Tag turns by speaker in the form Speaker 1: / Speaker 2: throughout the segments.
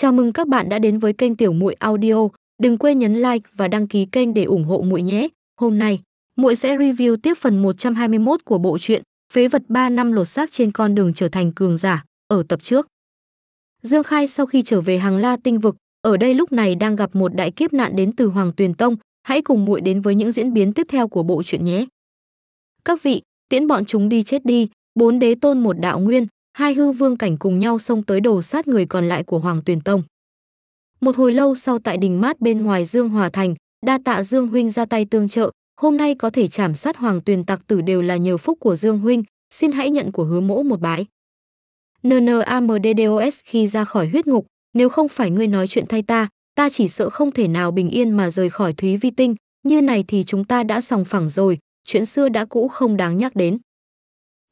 Speaker 1: Chào mừng các bạn đã đến với kênh Tiểu Muội Audio. Đừng quên nhấn like và đăng ký kênh để ủng hộ muội nhé. Hôm nay, muội sẽ review tiếp phần 121 của bộ truyện Phế vật 3 năm lột xác trên con đường trở thành cường giả ở tập trước. Dương Khai sau khi trở về Hàng La tinh vực, ở đây lúc này đang gặp một đại kiếp nạn đến từ Hoàng Tuyền Tông, hãy cùng muội đến với những diễn biến tiếp theo của bộ truyện nhé. Các vị, tiễn bọn chúng đi chết đi, bốn đế tôn một đạo nguyên, hai hư vương cảnh cùng nhau xông tới đồ sát người còn lại của Hoàng Tuyền Tông. Một hồi lâu sau tại đình mát bên ngoài Dương Hòa Thành, đa tạ Dương Huynh ra tay tương trợ, hôm nay có thể chảm sát Hoàng Tuyền tặc tử đều là nhờ phúc của Dương Huynh, xin hãy nhận của hứa mỗ một bãi. NNAMDDOS khi ra khỏi huyết ngục, nếu không phải ngươi nói chuyện thay ta, ta chỉ sợ không thể nào bình yên mà rời khỏi Thúy Vi Tinh, như này thì chúng ta đã sòng phẳng rồi, chuyện xưa đã cũ không đáng nhắc đến.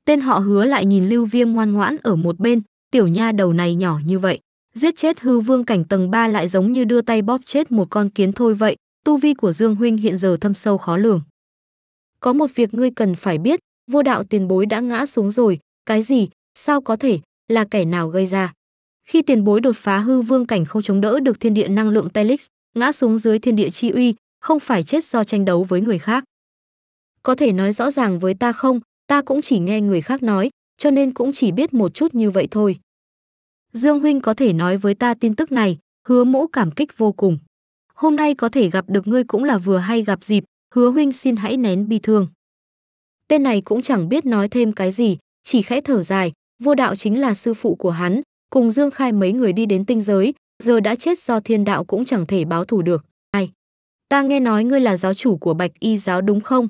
Speaker 1: Tên họ hứa lại nhìn Lưu Viêm ngoan ngoãn ở một bên, tiểu nha đầu này nhỏ như vậy. Giết chết hư vương cảnh tầng 3 lại giống như đưa tay bóp chết một con kiến thôi vậy, tu vi của Dương Huynh hiện giờ thâm sâu khó lường. Có một việc ngươi cần phải biết, vô đạo tiền bối đã ngã xuống rồi, cái gì, sao có thể, là kẻ nào gây ra. Khi tiền bối đột phá hư vương cảnh không chống đỡ được thiên địa năng lượng Telix, ngã xuống dưới thiên địa chi uy, không phải chết do tranh đấu với người khác. Có thể nói rõ ràng với ta không, ta cũng chỉ nghe người khác nói, cho nên cũng chỉ biết một chút như vậy thôi. Dương huynh có thể nói với ta tin tức này, hứa mũ cảm kích vô cùng. Hôm nay có thể gặp được ngươi cũng là vừa hay gặp dịp, hứa huynh xin hãy nén bi thương. Tên này cũng chẳng biết nói thêm cái gì, chỉ khẽ thở dài, vô đạo chính là sư phụ của hắn, cùng Dương Khai mấy người đi đến tinh giới, giờ đã chết do thiên đạo cũng chẳng thể báo thù được. Ai? Ta nghe nói ngươi là giáo chủ của Bạch Y giáo đúng không?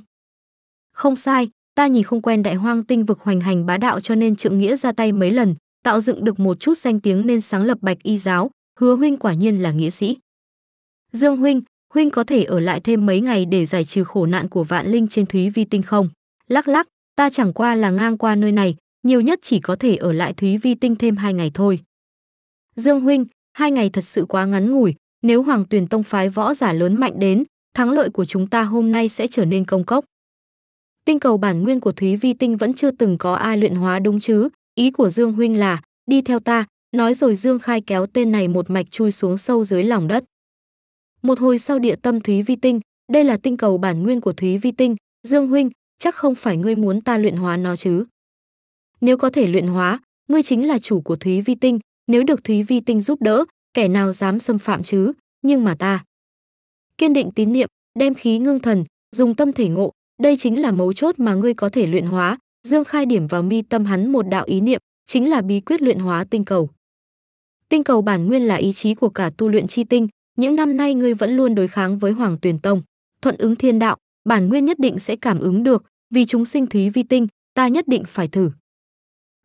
Speaker 1: Không sai, Ta nhìn không quen đại hoang tinh vực hoành hành bá đạo cho nên trượng nghĩa ra tay mấy lần, tạo dựng được một chút danh tiếng nên sáng lập bạch y giáo, hứa huynh quả nhiên là nghĩa sĩ. Dương huynh, huynh có thể ở lại thêm mấy ngày để giải trừ khổ nạn của vạn linh trên thúy vi tinh không? Lắc lắc, ta chẳng qua là ngang qua nơi này, nhiều nhất chỉ có thể ở lại thúy vi tinh thêm hai ngày thôi. Dương huynh, hai ngày thật sự quá ngắn ngủi, nếu hoàng Tuyền tông phái võ giả lớn mạnh đến, thắng lợi của chúng ta hôm nay sẽ trở nên công cốc tinh cầu bản nguyên của Thúy Vi Tinh vẫn chưa từng có ai luyện hóa đúng chứ, ý của Dương Huynh là, đi theo ta, nói rồi Dương Khai kéo tên này một mạch chui xuống sâu dưới lòng đất. Một hồi sau địa tâm Thúy Vi Tinh, đây là tinh cầu bản nguyên của Thúy Vi Tinh, Dương Huynh, chắc không phải ngươi muốn ta luyện hóa nó chứ. Nếu có thể luyện hóa, ngươi chính là chủ của Thúy Vi Tinh, nếu được Thúy Vi Tinh giúp đỡ, kẻ nào dám xâm phạm chứ, nhưng mà ta. Kiên định tín niệm, đem khí ngưng thần, dùng tâm thể ngộ, đây chính là mấu chốt mà ngươi có thể luyện hóa, Dương Khai điểm vào mi tâm hắn một đạo ý niệm, chính là bí quyết luyện hóa tinh cầu. Tinh cầu bản nguyên là ý chí của cả tu luyện chi tinh, những năm nay ngươi vẫn luôn đối kháng với Hoàng Tuyền Tông, thuận ứng thiên đạo, bản nguyên nhất định sẽ cảm ứng được, vì chúng sinh thúy vi tinh, ta nhất định phải thử.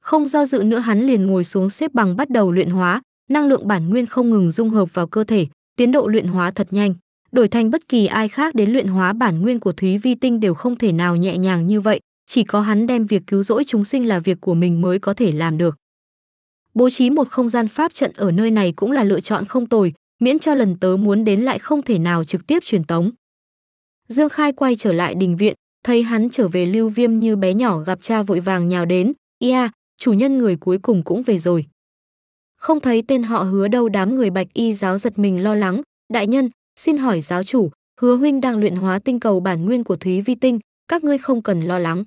Speaker 1: Không do dự nữa hắn liền ngồi xuống xếp bằng bắt đầu luyện hóa, năng lượng bản nguyên không ngừng dung hợp vào cơ thể, tiến độ luyện hóa thật nhanh đổi thành bất kỳ ai khác đến luyện hóa bản nguyên của Thúy Vi Tinh đều không thể nào nhẹ nhàng như vậy, chỉ có hắn đem việc cứu rỗi chúng sinh là việc của mình mới có thể làm được. Bố trí một không gian pháp trận ở nơi này cũng là lựa chọn không tồi, miễn cho lần tớ muốn đến lại không thể nào trực tiếp truyền tống. Dương Khai quay trở lại đình viện, thấy hắn trở về lưu viêm như bé nhỏ gặp cha vội vàng nhào đến, ia, chủ nhân người cuối cùng cũng về rồi. Không thấy tên họ hứa đâu đám người bạch y giáo giật mình lo lắng, đại nhân, Xin hỏi giáo chủ, Hứa huynh đang luyện hóa tinh cầu bản nguyên của Thúy Vi tinh, các ngươi không cần lo lắng.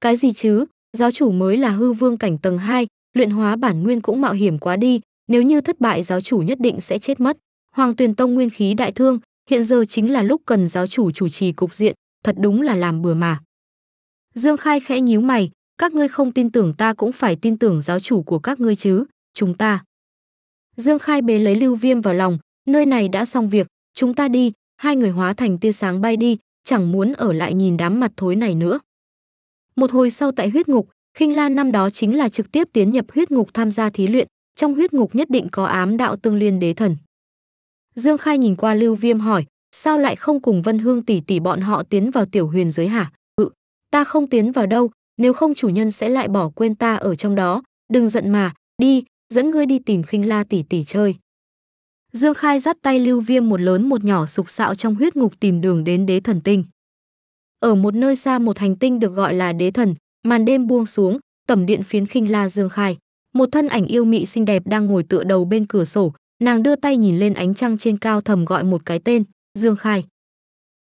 Speaker 1: Cái gì chứ, giáo chủ mới là hư vương cảnh tầng 2, luyện hóa bản nguyên cũng mạo hiểm quá đi, nếu như thất bại giáo chủ nhất định sẽ chết mất. Hoàng Tuyền Tông nguyên khí đại thương, hiện giờ chính là lúc cần giáo chủ chủ trì cục diện, thật đúng là làm bừa mà. Dương Khai khẽ nhíu mày, các ngươi không tin tưởng ta cũng phải tin tưởng giáo chủ của các ngươi chứ, chúng ta. Dương Khai bế lấy Lưu Viêm vào lòng, nơi này đã xong việc chúng ta đi hai người hóa thành tia sáng bay đi chẳng muốn ở lại nhìn đám mặt thối này nữa một hồi sau tại huyết ngục khinh la năm đó chính là trực tiếp tiến nhập huyết ngục tham gia thí luyện trong huyết ngục nhất định có ám đạo tương liên đế thần dương khai nhìn qua lưu viêm hỏi sao lại không cùng vân hương tỷ tỷ bọn họ tiến vào tiểu huyền giới hả ừ ta không tiến vào đâu nếu không chủ nhân sẽ lại bỏ quên ta ở trong đó đừng giận mà đi dẫn ngươi đi tìm khinh la tỷ tỷ chơi Dương Khai dắt tay Lưu Viêm một lớn một nhỏ sục sạo trong huyết ngục tìm đường đến đế thần tinh. Ở một nơi xa một hành tinh được gọi là đế thần, màn đêm buông xuống, tẩm điện phiến khinh la Dương Khai. Một thân ảnh yêu mị xinh đẹp đang ngồi tựa đầu bên cửa sổ, nàng đưa tay nhìn lên ánh trăng trên cao thầm gọi một cái tên, Dương Khai.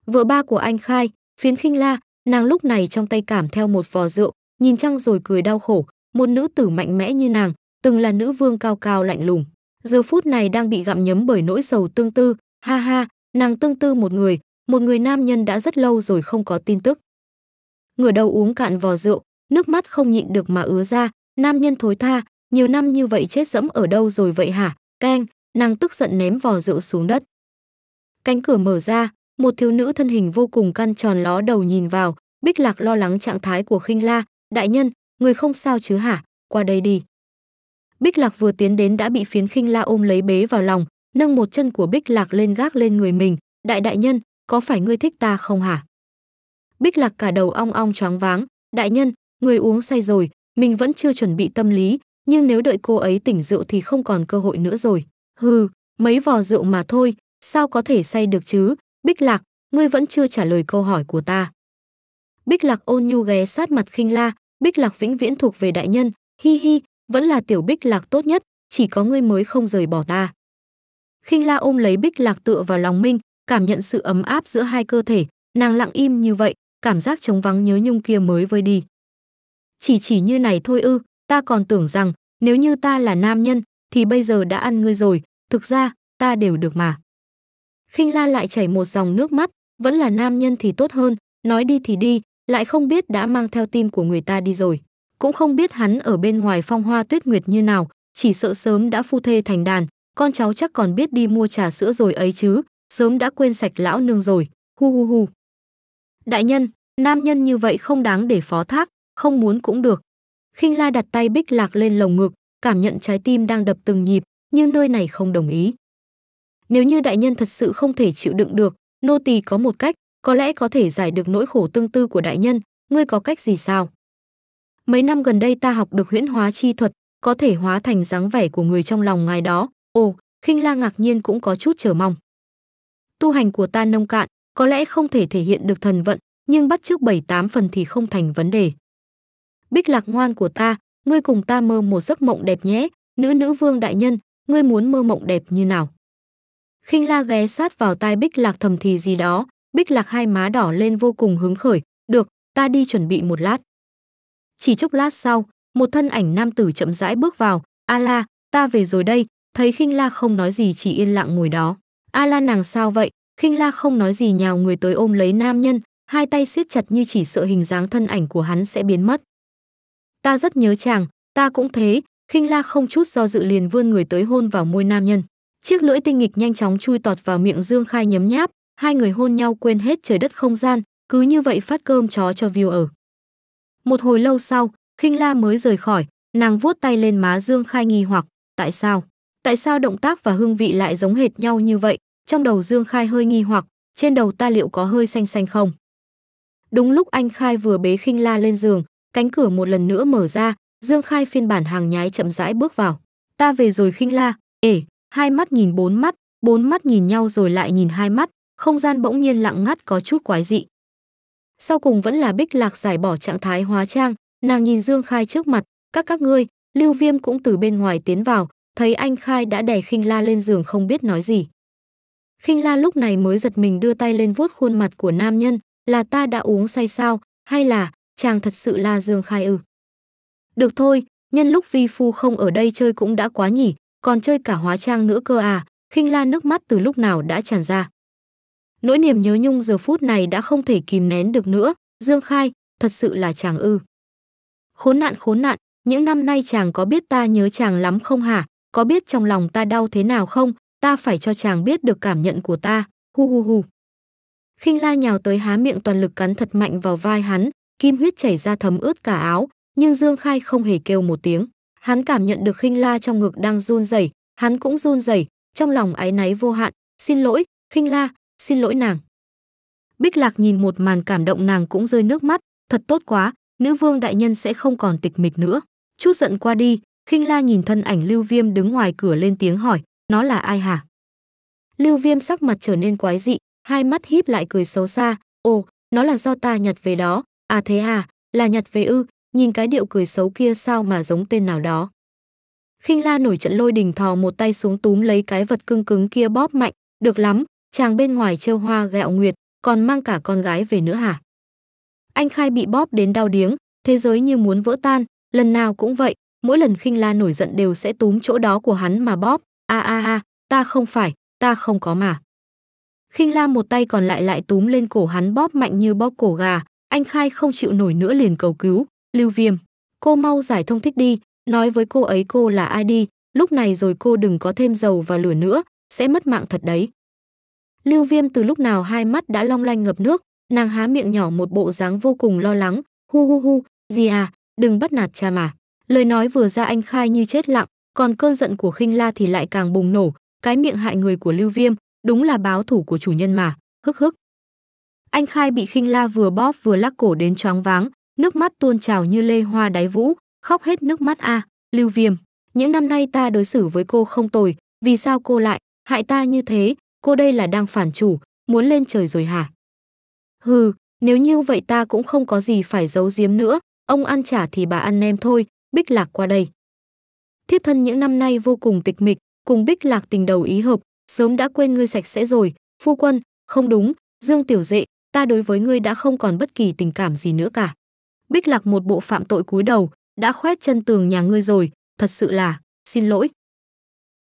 Speaker 1: Vợ ba của anh Khai, phiến khinh la, nàng lúc này trong tay cảm theo một vò rượu, nhìn trăng rồi cười đau khổ, một nữ tử mạnh mẽ như nàng, từng là nữ vương cao cao lạnh lùng, giờ phút này đang bị gặm nhấm bởi nỗi sầu tương tư, ha ha, nàng tương tư một người, một người nam nhân đã rất lâu rồi không có tin tức. Ngửa đầu uống cạn vò rượu, nước mắt không nhịn được mà ứa ra, nam nhân thối tha, nhiều năm như vậy chết dẫm ở đâu rồi vậy hả, keng, nàng tức giận ném vò rượu xuống đất. Cánh cửa mở ra, một thiếu nữ thân hình vô cùng căn tròn ló đầu nhìn vào, bích lạc lo lắng trạng thái của khinh la, đại nhân, người không sao chứ hả, qua đây đi. Bích Lạc vừa tiến đến đã bị phiến khinh la ôm lấy bế vào lòng, nâng một chân của Bích Lạc lên gác lên người mình. Đại đại nhân, có phải ngươi thích ta không hả? Bích Lạc cả đầu ong ong choáng váng. Đại nhân, người uống say rồi, mình vẫn chưa chuẩn bị tâm lý, nhưng nếu đợi cô ấy tỉnh rượu thì không còn cơ hội nữa rồi. Hừ, mấy vò rượu mà thôi, sao có thể say được chứ? Bích Lạc, ngươi vẫn chưa trả lời câu hỏi của ta. Bích Lạc ôn nhu ghé sát mặt khinh la, Bích Lạc vĩnh viễn thuộc về đại nhân, hi hi, vẫn là tiểu bích lạc tốt nhất, chỉ có ngươi mới không rời bỏ ta. Khinh La ôm lấy bích lạc tựa vào lòng Minh, cảm nhận sự ấm áp giữa hai cơ thể, nàng lặng im như vậy, cảm giác trống vắng nhớ nhung kia mới vơi đi. Chỉ chỉ như này thôi ư, ta còn tưởng rằng nếu như ta là nam nhân thì bây giờ đã ăn ngươi rồi, thực ra ta đều được mà. Khinh La lại chảy một dòng nước mắt, vẫn là nam nhân thì tốt hơn, nói đi thì đi, lại không biết đã mang theo tim của người ta đi rồi cũng không biết hắn ở bên ngoài phong hoa tuyết nguyệt như nào, chỉ sợ sớm đã phu thê thành đàn, con cháu chắc còn biết đi mua trà sữa rồi ấy chứ, sớm đã quên sạch lão nương rồi, hu hu hu. Đại nhân, nam nhân như vậy không đáng để phó thác, không muốn cũng được. khinh La đặt tay bích lạc lên lồng ngực, cảm nhận trái tim đang đập từng nhịp, nhưng nơi này không đồng ý. Nếu như đại nhân thật sự không thể chịu đựng được, nô tỳ có một cách, có lẽ có thể giải được nỗi khổ tương tư của đại nhân, ngươi có cách gì sao? Mấy năm gần đây ta học được huyễn hóa chi thuật, có thể hóa thành dáng vẻ của người trong lòng ngài đó. Ồ, khinh la ngạc nhiên cũng có chút chờ mong. Tu hành của ta nông cạn, có lẽ không thể thể hiện được thần vận, nhưng bắt trước bảy tám phần thì không thành vấn đề. Bích lạc ngoan của ta, ngươi cùng ta mơ một giấc mộng đẹp nhé, nữ nữ vương đại nhân, ngươi muốn mơ mộng đẹp như nào? Khinh la ghé sát vào tai bích lạc thầm thì gì đó, bích lạc hai má đỏ lên vô cùng hứng khởi, được, ta đi chuẩn bị một lát. Chỉ chốc lát sau, một thân ảnh nam tử chậm rãi bước vào, "A La, ta về rồi đây." Thấy Khinh La không nói gì chỉ yên lặng ngồi đó. "A La nàng sao vậy?" Khinh La không nói gì nhào người tới ôm lấy nam nhân, hai tay siết chặt như chỉ sợ hình dáng thân ảnh của hắn sẽ biến mất. "Ta rất nhớ chàng, ta cũng thế." Khinh La không chút do dự liền vươn người tới hôn vào môi nam nhân. Chiếc lưỡi tinh nghịch nhanh chóng chui tọt vào miệng Dương Khai nhấm nháp, hai người hôn nhau quên hết trời đất không gian, cứ như vậy phát cơm chó cho view ở. Một hồi lâu sau, khinh la mới rời khỏi, nàng vuốt tay lên má Dương Khai nghi hoặc, tại sao? Tại sao động tác và hương vị lại giống hệt nhau như vậy? Trong đầu Dương Khai hơi nghi hoặc, trên đầu ta liệu có hơi xanh xanh không? Đúng lúc anh Khai vừa bế khinh la lên giường, cánh cửa một lần nữa mở ra, Dương Khai phiên bản hàng nhái chậm rãi bước vào. Ta về rồi khinh la, ể, hai mắt nhìn bốn mắt, bốn mắt nhìn nhau rồi lại nhìn hai mắt, không gian bỗng nhiên lặng ngắt có chút quái dị. Sau cùng vẫn là Bích Lạc giải bỏ trạng thái hóa trang, nàng nhìn Dương Khai trước mặt, "Các các ngươi." Lưu Viêm cũng từ bên ngoài tiến vào, thấy anh Khai đã đè Khinh La lên giường không biết nói gì. Khinh La lúc này mới giật mình đưa tay lên vuốt khuôn mặt của nam nhân, "Là ta đã uống say sao, hay là chàng thật sự là Dương Khai ư?" "Được thôi, nhân lúc vi phu không ở đây chơi cũng đã quá nhỉ, còn chơi cả hóa trang nữa cơ à?" Khinh La nước mắt từ lúc nào đã tràn ra. Nỗi niềm nhớ nhung giờ phút này đã không thể kìm nén được nữa, Dương Khai, thật sự là chàng ư. Khốn nạn khốn nạn, những năm nay chàng có biết ta nhớ chàng lắm không hả? Có biết trong lòng ta đau thế nào không? Ta phải cho chàng biết được cảm nhận của ta, hu hu hu. Khinh la nhào tới há miệng toàn lực cắn thật mạnh vào vai hắn, kim huyết chảy ra thấm ướt cả áo, nhưng Dương Khai không hề kêu một tiếng. Hắn cảm nhận được khinh la trong ngực đang run rẩy, hắn cũng run rẩy, trong lòng áy náy vô hạn, xin lỗi, khinh la, xin lỗi nàng. Bích Lạc nhìn một màn cảm động nàng cũng rơi nước mắt, thật tốt quá, nữ vương đại nhân sẽ không còn tịch mịch nữa. Chút giận qua đi, khinh la nhìn thân ảnh Lưu Viêm đứng ngoài cửa lên tiếng hỏi, nó là ai hả? Lưu Viêm sắc mặt trở nên quái dị, hai mắt híp lại cười xấu xa, ồ, nó là do ta nhặt về đó, à thế à, là nhặt về ư, nhìn cái điệu cười xấu kia sao mà giống tên nào đó. Khinh la nổi trận lôi đình thò một tay xuống túm lấy cái vật cưng cứng kia bóp mạnh, được lắm, chàng bên ngoài trêu hoa gẹo nguyệt, còn mang cả con gái về nữa hả? Anh Khai bị bóp đến đau điếng, thế giới như muốn vỡ tan, lần nào cũng vậy, mỗi lần khinh la nổi giận đều sẽ túm chỗ đó của hắn mà bóp, a a a, ta không phải, ta không có mà. Khinh la một tay còn lại lại túm lên cổ hắn bóp mạnh như bóp cổ gà, anh Khai không chịu nổi nữa liền cầu cứu, Lưu Viêm, cô mau giải thông thích đi, nói với cô ấy cô là ai đi, lúc này rồi cô đừng có thêm dầu vào lửa nữa, sẽ mất mạng thật đấy. Lưu Viêm từ lúc nào hai mắt đã long lanh ngập nước, nàng há miệng nhỏ một bộ dáng vô cùng lo lắng, hu hu hu, gì à, đừng bắt nạt cha mà. Lời nói vừa ra anh khai như chết lặng, còn cơn giận của khinh la thì lại càng bùng nổ, cái miệng hại người của Lưu Viêm, đúng là báo thủ của chủ nhân mà, hức hức. Anh khai bị khinh la vừa bóp vừa lắc cổ đến choáng váng, nước mắt tuôn trào như lê hoa đáy vũ, khóc hết nước mắt a, à, Lưu Viêm. Những năm nay ta đối xử với cô không tồi, vì sao cô lại hại ta như thế, cô đây là đang phản chủ, muốn lên trời rồi hả? Hừ, nếu như vậy ta cũng không có gì phải giấu giếm nữa, ông ăn trả thì bà ăn nem thôi, Bích Lạc qua đây. Thiếp thân những năm nay vô cùng tịch mịch, cùng Bích Lạc tình đầu ý hợp, sớm đã quên ngươi sạch sẽ rồi, phu quân, không đúng, Dương Tiểu Dệ, ta đối với ngươi đã không còn bất kỳ tình cảm gì nữa cả. Bích Lạc một bộ phạm tội cúi đầu, đã khoét chân tường nhà ngươi rồi, thật sự là, xin lỗi.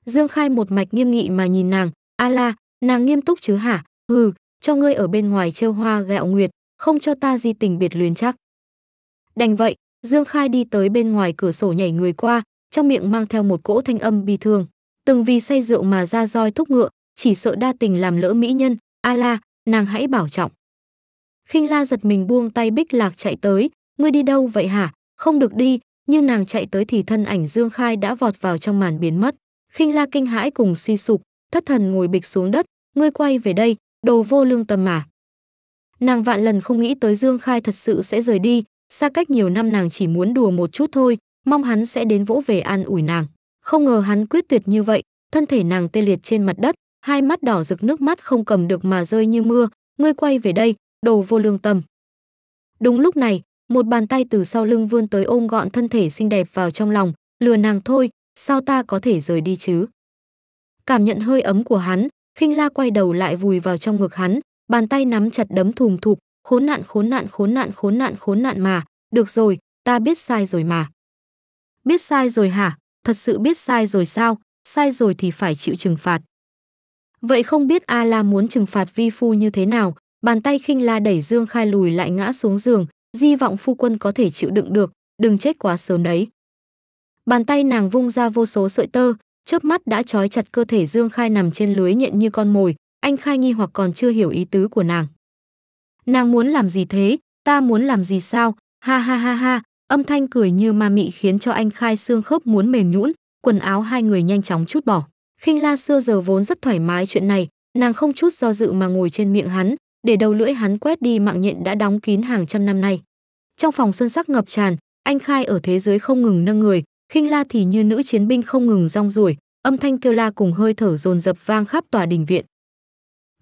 Speaker 1: Dương Khai một mạch nghiêm nghị mà nhìn nàng, a la, nàng nghiêm túc chứ hả hừ cho ngươi ở bên ngoài trêu hoa gẹo nguyệt không cho ta di tình biệt luyến chắc đành vậy dương khai đi tới bên ngoài cửa sổ nhảy người qua trong miệng mang theo một cỗ thanh âm bi thương từng vì say rượu mà ra roi thúc ngựa chỉ sợ đa tình làm lỡ mỹ nhân a la nàng hãy bảo trọng khinh la giật mình buông tay bích lạc chạy tới ngươi đi đâu vậy hả không được đi nhưng nàng chạy tới thì thân ảnh dương khai đã vọt vào trong màn biến mất khinh la kinh hãi cùng suy sụp thất thần ngồi bịch xuống đất, ngươi quay về đây, đồ vô lương tâm mà. Nàng vạn lần không nghĩ tới Dương Khai thật sự sẽ rời đi, xa cách nhiều năm nàng chỉ muốn đùa một chút thôi, mong hắn sẽ đến vỗ về an ủi nàng. Không ngờ hắn quyết tuyệt như vậy, thân thể nàng tê liệt trên mặt đất, hai mắt đỏ rực nước mắt không cầm được mà rơi như mưa, ngươi quay về đây, đồ vô lương tâm. Đúng lúc này, một bàn tay từ sau lưng vươn tới ôm gọn thân thể xinh đẹp vào trong lòng, lừa nàng thôi, sao ta có thể rời đi chứ? cảm nhận hơi ấm của hắn, khinh la quay đầu lại vùi vào trong ngực hắn, bàn tay nắm chặt đấm thùm thụp, khốn nạn khốn nạn khốn nạn khốn nạn khốn nạn mà, được rồi, ta biết sai rồi mà. Biết sai rồi hả? Thật sự biết sai rồi sao? Sai rồi thì phải chịu trừng phạt. Vậy không biết A La muốn trừng phạt vi phu như thế nào? Bàn tay khinh la đẩy Dương Khai lùi lại ngã xuống giường, di vọng phu quân có thể chịu đựng được, đừng chết quá sớm đấy. Bàn tay nàng vung ra vô số sợi tơ, chớp mắt đã trói chặt cơ thể Dương Khai nằm trên lưới nhện như con mồi, anh Khai nghi hoặc còn chưa hiểu ý tứ của nàng. Nàng muốn làm gì thế, ta muốn làm gì sao, ha ha ha ha, âm thanh cười như ma mị khiến cho anh Khai xương khớp muốn mềm nhũn, quần áo hai người nhanh chóng chút bỏ. Khinh La xưa giờ vốn rất thoải mái chuyện này, nàng không chút do dự mà ngồi trên miệng hắn, để đầu lưỡi hắn quét đi mạng nhện đã đóng kín hàng trăm năm nay. Trong phòng xuân sắc ngập tràn, anh Khai ở thế giới không ngừng nâng người, khinh la thì như nữ chiến binh không ngừng rong ruổi, âm thanh kêu la cùng hơi thở dồn dập vang khắp tòa đình viện.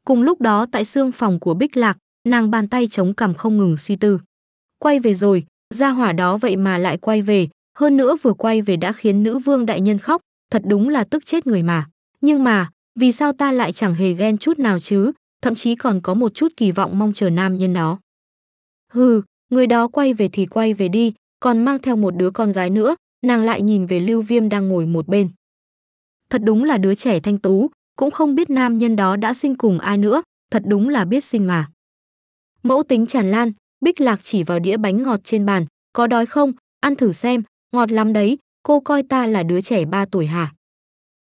Speaker 1: Cùng lúc đó tại xương phòng của Bích Lạc, nàng bàn tay chống cằm không ngừng suy tư. Quay về rồi, gia hỏa đó vậy mà lại quay về, hơn nữa vừa quay về đã khiến nữ vương đại nhân khóc, thật đúng là tức chết người mà. Nhưng mà, vì sao ta lại chẳng hề ghen chút nào chứ, thậm chí còn có một chút kỳ vọng mong chờ nam nhân đó. Hừ, người đó quay về thì quay về đi, còn mang theo một đứa con gái nữa, nàng lại nhìn về Lưu Viêm đang ngồi một bên. Thật đúng là đứa trẻ thanh tú, cũng không biết nam nhân đó đã sinh cùng ai nữa, thật đúng là biết sinh mà. Mẫu tính tràn lan, Bích Lạc chỉ vào đĩa bánh ngọt trên bàn, có đói không, ăn thử xem, ngọt lắm đấy, cô coi ta là đứa trẻ 3 tuổi hả?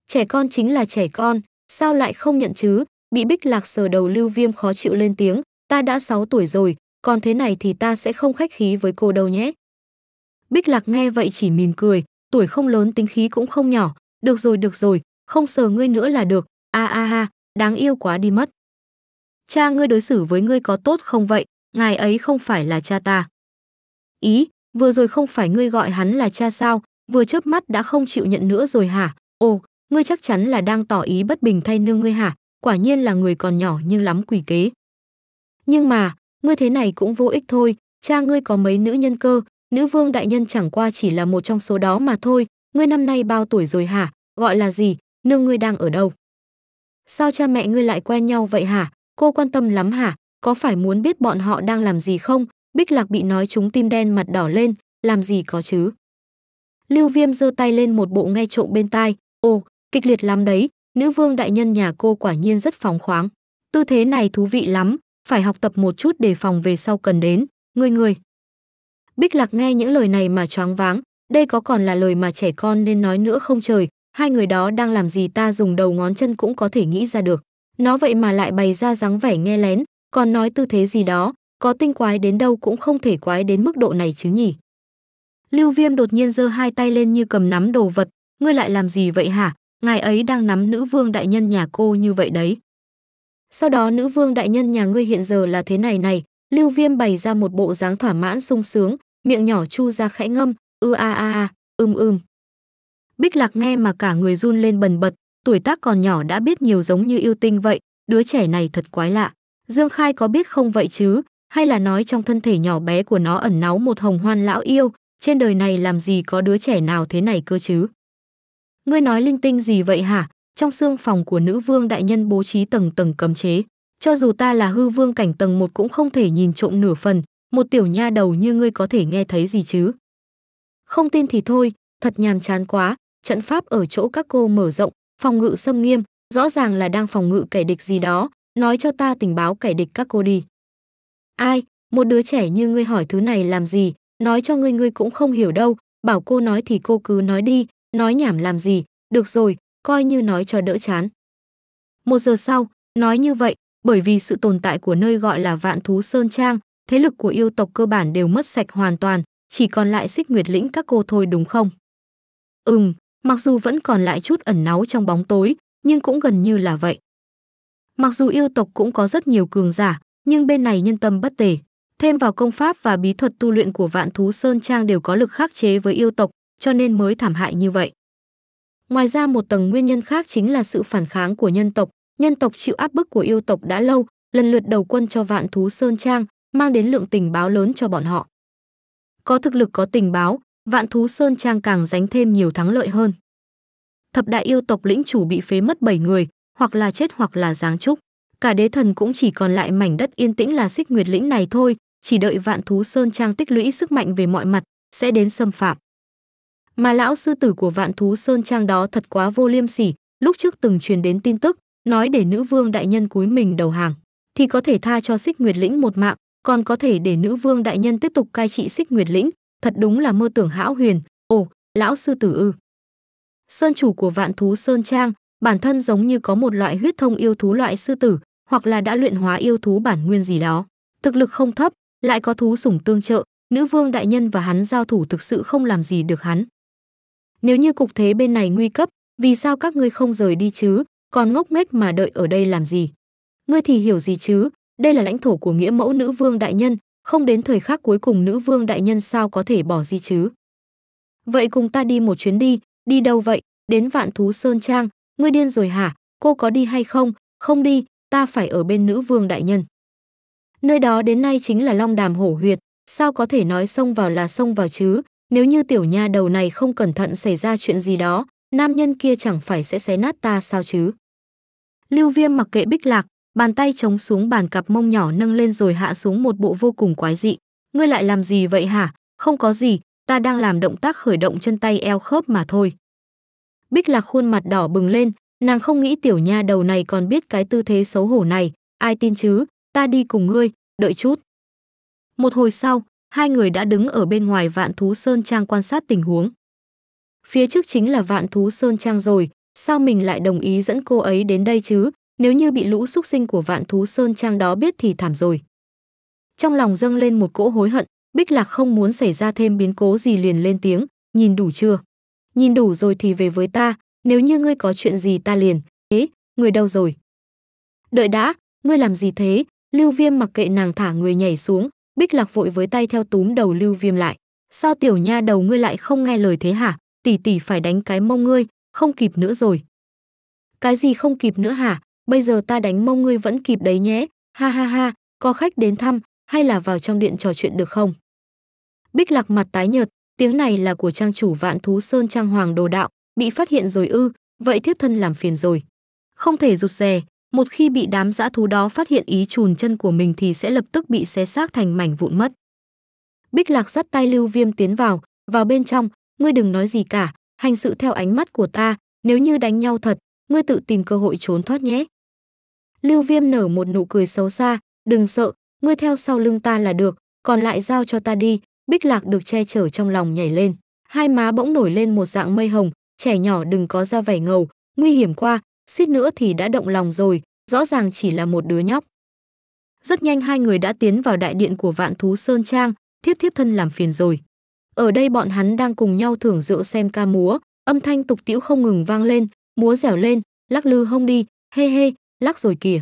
Speaker 1: Trẻ con chính là trẻ con, sao lại không nhận chứ, bị Bích Lạc sờ đầu Lưu Viêm khó chịu lên tiếng, ta đã 6 tuổi rồi, còn thế này thì ta sẽ không khách khí với cô đâu nhé. Bích Lạc nghe vậy chỉ mỉm cười, tuổi không lớn tính khí cũng không nhỏ, được rồi được rồi, không sờ ngươi nữa là được, a a ha, đáng yêu quá đi mất. Cha ngươi đối xử với ngươi có tốt không vậy, ngài ấy không phải là cha ta. Ý, vừa rồi không phải ngươi gọi hắn là cha sao, vừa chớp mắt đã không chịu nhận nữa rồi hả, ồ, ngươi chắc chắn là đang tỏ ý bất bình thay nương ngươi hả, quả nhiên là người còn nhỏ nhưng lắm quỷ kế. Nhưng mà, ngươi thế này cũng vô ích thôi, cha ngươi có mấy nữ nhân cơ, nữ vương đại nhân chẳng qua chỉ là một trong số đó mà thôi, ngươi năm nay bao tuổi rồi hả, gọi là gì, nương ngươi đang ở đâu? Sao cha mẹ ngươi lại quen nhau vậy hả, cô quan tâm lắm hả, có phải muốn biết bọn họ đang làm gì không? Bích Lạc bị nói chúng tim đen mặt đỏ lên, làm gì có chứ? Lưu Viêm giơ tay lên một bộ nghe trộm bên tai, ồ, kịch liệt lắm đấy, nữ vương đại nhân nhà cô quả nhiên rất phóng khoáng. Tư thế này thú vị lắm, phải học tập một chút để phòng về sau cần đến, người người. Bích Lạc nghe những lời này mà choáng váng, đây có còn là lời mà trẻ con nên nói nữa không trời, hai người đó đang làm gì ta dùng đầu ngón chân cũng có thể nghĩ ra được. Nó vậy mà lại bày ra dáng vẻ nghe lén, còn nói tư thế gì đó, có tinh quái đến đâu cũng không thể quái đến mức độ này chứ nhỉ. Lưu Viêm đột nhiên giơ hai tay lên như cầm nắm đồ vật, ngươi lại làm gì vậy hả? Ngài ấy đang nắm nữ vương đại nhân nhà cô như vậy đấy. Sau đó nữ vương đại nhân nhà ngươi hiện giờ là thế này này, Lưu Viêm bày ra một bộ dáng thỏa mãn sung sướng, miệng nhỏ chu ra khẽ ngâm, ư a a a, ưm ưm. Bích Lạc nghe mà cả người run lên bần bật, tuổi tác còn nhỏ đã biết nhiều giống như yêu tinh vậy, đứa trẻ này thật quái lạ. Dương Khai có biết không vậy chứ, hay là nói trong thân thể nhỏ bé của nó ẩn náu một hồng hoan lão yêu, trên đời này làm gì có đứa trẻ nào thế này cơ chứ? Ngươi nói linh tinh gì vậy hả? Trong xương phòng của nữ vương đại nhân bố trí tầng tầng cấm chế, cho dù ta là hư vương cảnh tầng một cũng không thể nhìn trộm nửa phần, một tiểu nha đầu như ngươi có thể nghe thấy gì chứ? Không tin thì thôi, thật nhàm chán quá, trận pháp ở chỗ các cô mở rộng, phòng ngự xâm nghiêm, rõ ràng là đang phòng ngự kẻ địch gì đó, nói cho ta tình báo kẻ địch các cô đi. Ai, một đứa trẻ như ngươi hỏi thứ này làm gì, nói cho ngươi ngươi cũng không hiểu đâu, bảo cô nói thì cô cứ nói đi, nói nhảm làm gì, được rồi, coi như nói cho đỡ chán. Một giờ sau, nói như vậy, bởi vì sự tồn tại của nơi gọi là Vạn Thú Sơn Trang, thế lực của yêu tộc cơ bản đều mất sạch hoàn toàn, chỉ còn lại xích nguyệt lĩnh các cô thôi đúng không? Ừm, mặc dù vẫn còn lại chút ẩn náu trong bóng tối, nhưng cũng gần như là vậy. Mặc dù yêu tộc cũng có rất nhiều cường giả, nhưng bên này nhân tâm bất tề. Thêm vào công pháp và bí thuật tu luyện của vạn thú Sơn Trang đều có lực khắc chế với yêu tộc, cho nên mới thảm hại như vậy. Ngoài ra một tầng nguyên nhân khác chính là sự phản kháng của nhân tộc. Nhân tộc chịu áp bức của yêu tộc đã lâu, lần lượt đầu quân cho vạn thú Sơn Trang, mang đến lượng tình báo lớn cho bọn họ. Có thực lực có tình báo, Vạn Thú Sơn Trang càng giành thêm nhiều thắng lợi hơn. Thập đại yêu tộc lĩnh chủ bị phế mất 7 người, hoặc là chết hoặc là giáng trúc. Cả đế thần cũng chỉ còn lại mảnh đất yên tĩnh là xích nguyệt lĩnh này thôi, chỉ đợi Vạn Thú Sơn Trang tích lũy sức mạnh về mọi mặt, sẽ đến xâm phạm. Mà lão sư tử của Vạn Thú Sơn Trang đó thật quá vô liêm sỉ, lúc trước từng truyền đến tin tức, nói để nữ vương đại nhân cúi mình đầu hàng thì có thể tha cho xích nguyệt lĩnh một mạng còn có thể để nữ vương đại nhân tiếp tục cai trị xích nguyệt lĩnh thật đúng là mơ tưởng hão huyền ồ lão sư tử ư sơn chủ của vạn thú sơn trang bản thân giống như có một loại huyết thông yêu thú loại sư tử hoặc là đã luyện hóa yêu thú bản nguyên gì đó thực lực không thấp lại có thú sủng tương trợ nữ vương đại nhân và hắn giao thủ thực sự không làm gì được hắn nếu như cục thế bên này nguy cấp vì sao các ngươi không rời đi chứ còn ngốc nghếch mà đợi ở đây làm gì ngươi thì hiểu gì chứ đây là lãnh thổ của nghĩa mẫu nữ vương đại nhân không đến thời khắc cuối cùng nữ vương đại nhân sao có thể bỏ di chứ vậy cùng ta đi một chuyến đi đi đâu vậy đến vạn thú sơn trang ngươi điên rồi hả cô có đi hay không không đi ta phải ở bên nữ vương đại nhân nơi đó đến nay chính là long đàm hổ huyệt sao có thể nói xông vào là xông vào chứ nếu như tiểu nha đầu này không cẩn thận xảy ra chuyện gì đó nam nhân kia chẳng phải sẽ xé nát ta sao chứ lưu viêm mặc kệ bích lạc bàn tay chống xuống bàn cặp mông nhỏ nâng lên rồi hạ xuống một bộ vô cùng quái dị. Ngươi lại làm gì vậy hả? Không có gì, ta đang làm động tác khởi động chân tay eo khớp mà thôi. Bích lạc khuôn mặt đỏ bừng lên, nàng không nghĩ tiểu nha đầu này còn biết cái tư thế xấu hổ này, ai tin chứ, ta đi cùng ngươi, đợi chút. Một hồi sau, hai người đã đứng ở bên ngoài vạn thú sơn trang quan sát tình huống. Phía trước chính là vạn thú sơn trang rồi, sao mình lại đồng ý dẫn cô ấy đến đây chứ, nếu như bị lũ xúc sinh của vạn thú sơn trang đó biết thì thảm rồi. Trong lòng dâng lên một cỗ hối hận, Bích Lạc không muốn xảy ra thêm biến cố gì liền lên tiếng, nhìn đủ chưa? Nhìn đủ rồi thì về với ta, nếu như ngươi có chuyện gì ta liền, ấy, người đâu rồi? Đợi đã, ngươi làm gì thế? Lưu Viêm mặc kệ nàng thả người nhảy xuống, Bích Lạc vội với tay theo túm đầu Lưu Viêm lại. Sao tiểu nha đầu ngươi lại không nghe lời thế hả? Tỷ tỷ phải đánh cái mông ngươi, không kịp nữa rồi. Cái gì không kịp nữa hả? bây giờ ta đánh mông ngươi vẫn kịp đấy nhé, ha ha ha, có khách đến thăm, hay là vào trong điện trò chuyện được không? Bích lạc mặt tái nhợt, tiếng này là của trang chủ vạn thú sơn trang hoàng đồ đạo, bị phát hiện rồi ư, vậy thiếp thân làm phiền rồi. Không thể rụt rè, một khi bị đám dã thú đó phát hiện ý chùn chân của mình thì sẽ lập tức bị xé xác thành mảnh vụn mất. Bích lạc dắt tay lưu viêm tiến vào, vào bên trong, ngươi đừng nói gì cả, hành sự theo ánh mắt của ta, nếu như đánh nhau thật, ngươi tự tìm cơ hội trốn thoát nhé. Lưu Viêm nở một nụ cười xấu xa, "Đừng sợ, ngươi theo sau lưng ta là được, còn lại giao cho ta đi." Bích Lạc được che chở trong lòng nhảy lên, hai má bỗng nổi lên một dạng mây hồng, trẻ nhỏ đừng có ra vẻ ngầu, nguy hiểm qua, suýt nữa thì đã động lòng rồi, rõ ràng chỉ là một đứa nhóc. Rất nhanh hai người đã tiến vào đại điện của Vạn Thú Sơn Trang, thiếp thiếp thân làm phiền rồi. Ở đây bọn hắn đang cùng nhau thưởng rượu xem ca múa, âm thanh tục tiễu không ngừng vang lên, múa dẻo lên, lắc lư hông đi, hê hê, lắc rồi kìa.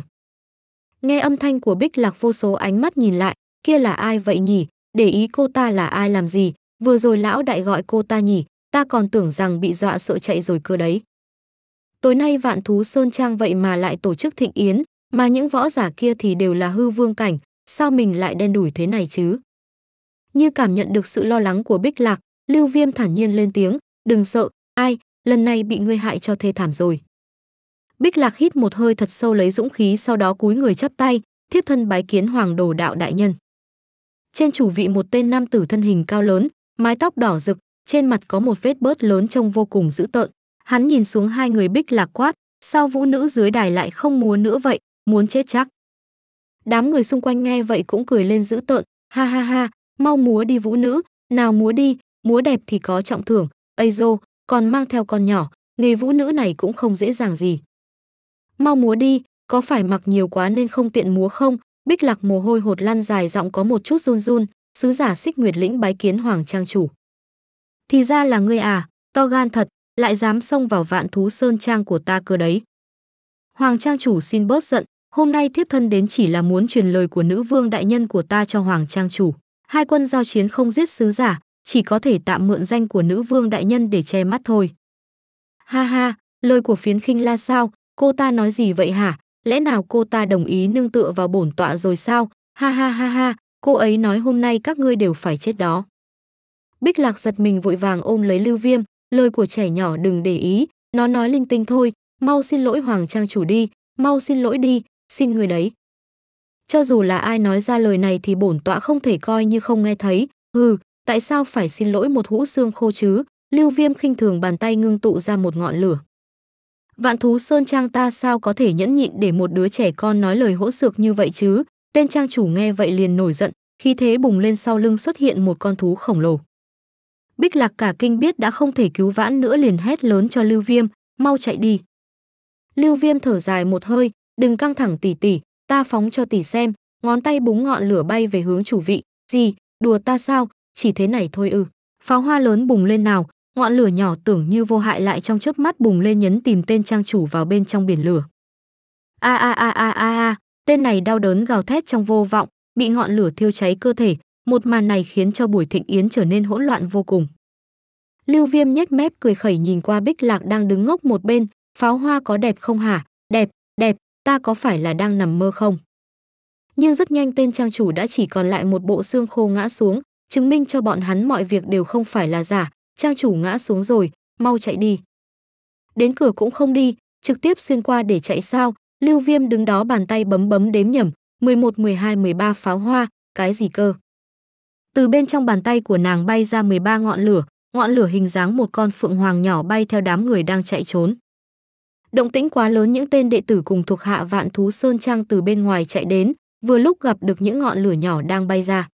Speaker 1: Nghe âm thanh của Bích Lạc vô số ánh mắt nhìn lại, kia là ai vậy nhỉ, để ý cô ta là ai làm gì, vừa rồi lão đại gọi cô ta nhỉ, ta còn tưởng rằng bị dọa sợ chạy rồi cơ đấy. Tối nay vạn thú Sơn Trang vậy mà lại tổ chức thịnh yến, mà những võ giả kia thì đều là hư vương cảnh, sao mình lại đen đủi thế này chứ? Như cảm nhận được sự lo lắng của Bích Lạc, Lưu Viêm thản nhiên lên tiếng, đừng sợ, ai, lần này bị ngươi hại cho thê thảm rồi. Bích Lạc hít một hơi thật sâu lấy dũng khí sau đó cúi người chắp tay, thiếp thân bái kiến Hoàng Đồ Đạo đại nhân. Trên chủ vị một tên nam tử thân hình cao lớn, mái tóc đỏ rực, trên mặt có một vết bớt lớn trông vô cùng dữ tợn. Hắn nhìn xuống hai người Bích Lạc quát, sao vũ nữ dưới đài lại không múa nữa vậy, muốn chết chắc. Đám người xung quanh nghe vậy cũng cười lên dữ tợn, ha ha ha, mau múa đi vũ nữ, nào múa đi, múa đẹp thì có trọng thưởng, ây dô, còn mang theo con nhỏ, nghề vũ nữ này cũng không dễ dàng gì mau múa đi, có phải mặc nhiều quá nên không tiện múa không? Bích lạc mồ hôi hột lan dài giọng có một chút run run, sứ giả xích nguyệt lĩnh bái kiến hoàng trang chủ. Thì ra là ngươi à, to gan thật, lại dám xông vào vạn thú sơn trang của ta cơ đấy. Hoàng trang chủ xin bớt giận, hôm nay thiếp thân đến chỉ là muốn truyền lời của nữ vương đại nhân của ta cho hoàng trang chủ. Hai quân giao chiến không giết sứ giả, chỉ có thể tạm mượn danh của nữ vương đại nhân để che mắt thôi. Ha ha, lời của phiến khinh la sao, Cô ta nói gì vậy hả? Lẽ nào cô ta đồng ý nương tựa vào bổn tọa rồi sao? Ha ha ha ha, cô ấy nói hôm nay các ngươi đều phải chết đó. Bích Lạc giật mình vội vàng ôm lấy Lưu Viêm, lời của trẻ nhỏ đừng để ý, nó nói linh tinh thôi, mau xin lỗi Hoàng Trang chủ đi, mau xin lỗi đi, xin người đấy. Cho dù là ai nói ra lời này thì bổn tọa không thể coi như không nghe thấy, hừ, tại sao phải xin lỗi một hũ xương khô chứ? Lưu Viêm khinh thường bàn tay ngưng tụ ra một ngọn lửa. Vạn thú Sơn Trang ta sao có thể nhẫn nhịn để một đứa trẻ con nói lời hỗn xược như vậy chứ? Tên trang chủ nghe vậy liền nổi giận, khi thế bùng lên sau lưng xuất hiện một con thú khổng lồ. Bích Lạc cả kinh biết đã không thể cứu vãn nữa liền hét lớn cho Lưu Viêm, mau chạy đi. Lưu Viêm thở dài một hơi, đừng căng thẳng tỷ tỷ, ta phóng cho tỷ xem, ngón tay búng ngọn lửa bay về hướng chủ vị, gì, đùa ta sao, chỉ thế này thôi ư. Ừ. Pháo hoa lớn bùng lên nào, ngọn lửa nhỏ tưởng như vô hại lại trong chớp mắt bùng lên nhấn tìm tên trang chủ vào bên trong biển lửa a a a a a a tên này đau đớn gào thét trong vô vọng bị ngọn lửa thiêu cháy cơ thể một màn này khiến cho buổi thịnh yến trở nên hỗn loạn vô cùng lưu viêm nhếch mép cười khẩy nhìn qua bích lạc đang đứng ngốc một bên pháo hoa có đẹp không hả đẹp đẹp ta có phải là đang nằm mơ không nhưng rất nhanh tên trang chủ đã chỉ còn lại một bộ xương khô ngã xuống chứng minh cho bọn hắn mọi việc đều không phải là giả trang chủ ngã xuống rồi, mau chạy đi. Đến cửa cũng không đi, trực tiếp xuyên qua để chạy sao, Lưu Viêm đứng đó bàn tay bấm bấm đếm nhầm, 11, 12, 13 pháo hoa, cái gì cơ? Từ bên trong bàn tay của nàng bay ra 13 ngọn lửa, ngọn lửa hình dáng một con phượng hoàng nhỏ bay theo đám người đang chạy trốn. Động tĩnh quá lớn những tên đệ tử cùng thuộc hạ Vạn Thú Sơn Trang từ bên ngoài chạy đến, vừa lúc gặp được những ngọn lửa nhỏ đang bay ra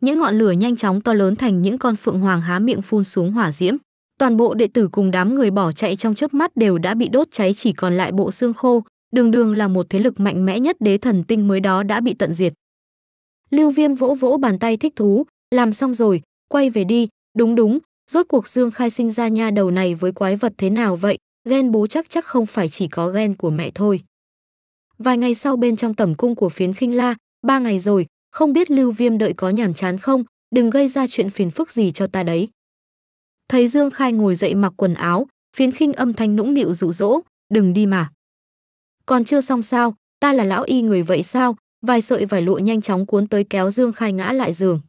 Speaker 1: những ngọn lửa nhanh chóng to lớn thành những con phượng hoàng há miệng phun xuống hỏa diễm toàn bộ đệ tử cùng đám người bỏ chạy trong chớp mắt đều đã bị đốt cháy chỉ còn lại bộ xương khô đường đường là một thế lực mạnh mẽ nhất đế thần tinh mới đó đã bị tận diệt lưu viêm vỗ vỗ bàn tay thích thú làm xong rồi quay về đi đúng đúng rốt cuộc dương khai sinh ra nha đầu này với quái vật thế nào vậy ghen bố chắc chắc không phải chỉ có ghen của mẹ thôi vài ngày sau bên trong tẩm cung của phiến khinh la ba ngày rồi không biết Lưu Viêm đợi có nhàm chán không, đừng gây ra chuyện phiền phức gì cho ta đấy. Thấy Dương Khai ngồi dậy mặc quần áo, phiến khinh âm thanh nũng nịu dụ dỗ, đừng đi mà. Còn chưa xong sao, ta là lão y người vậy sao, vài sợi vải lụa nhanh chóng cuốn tới kéo Dương Khai ngã lại giường.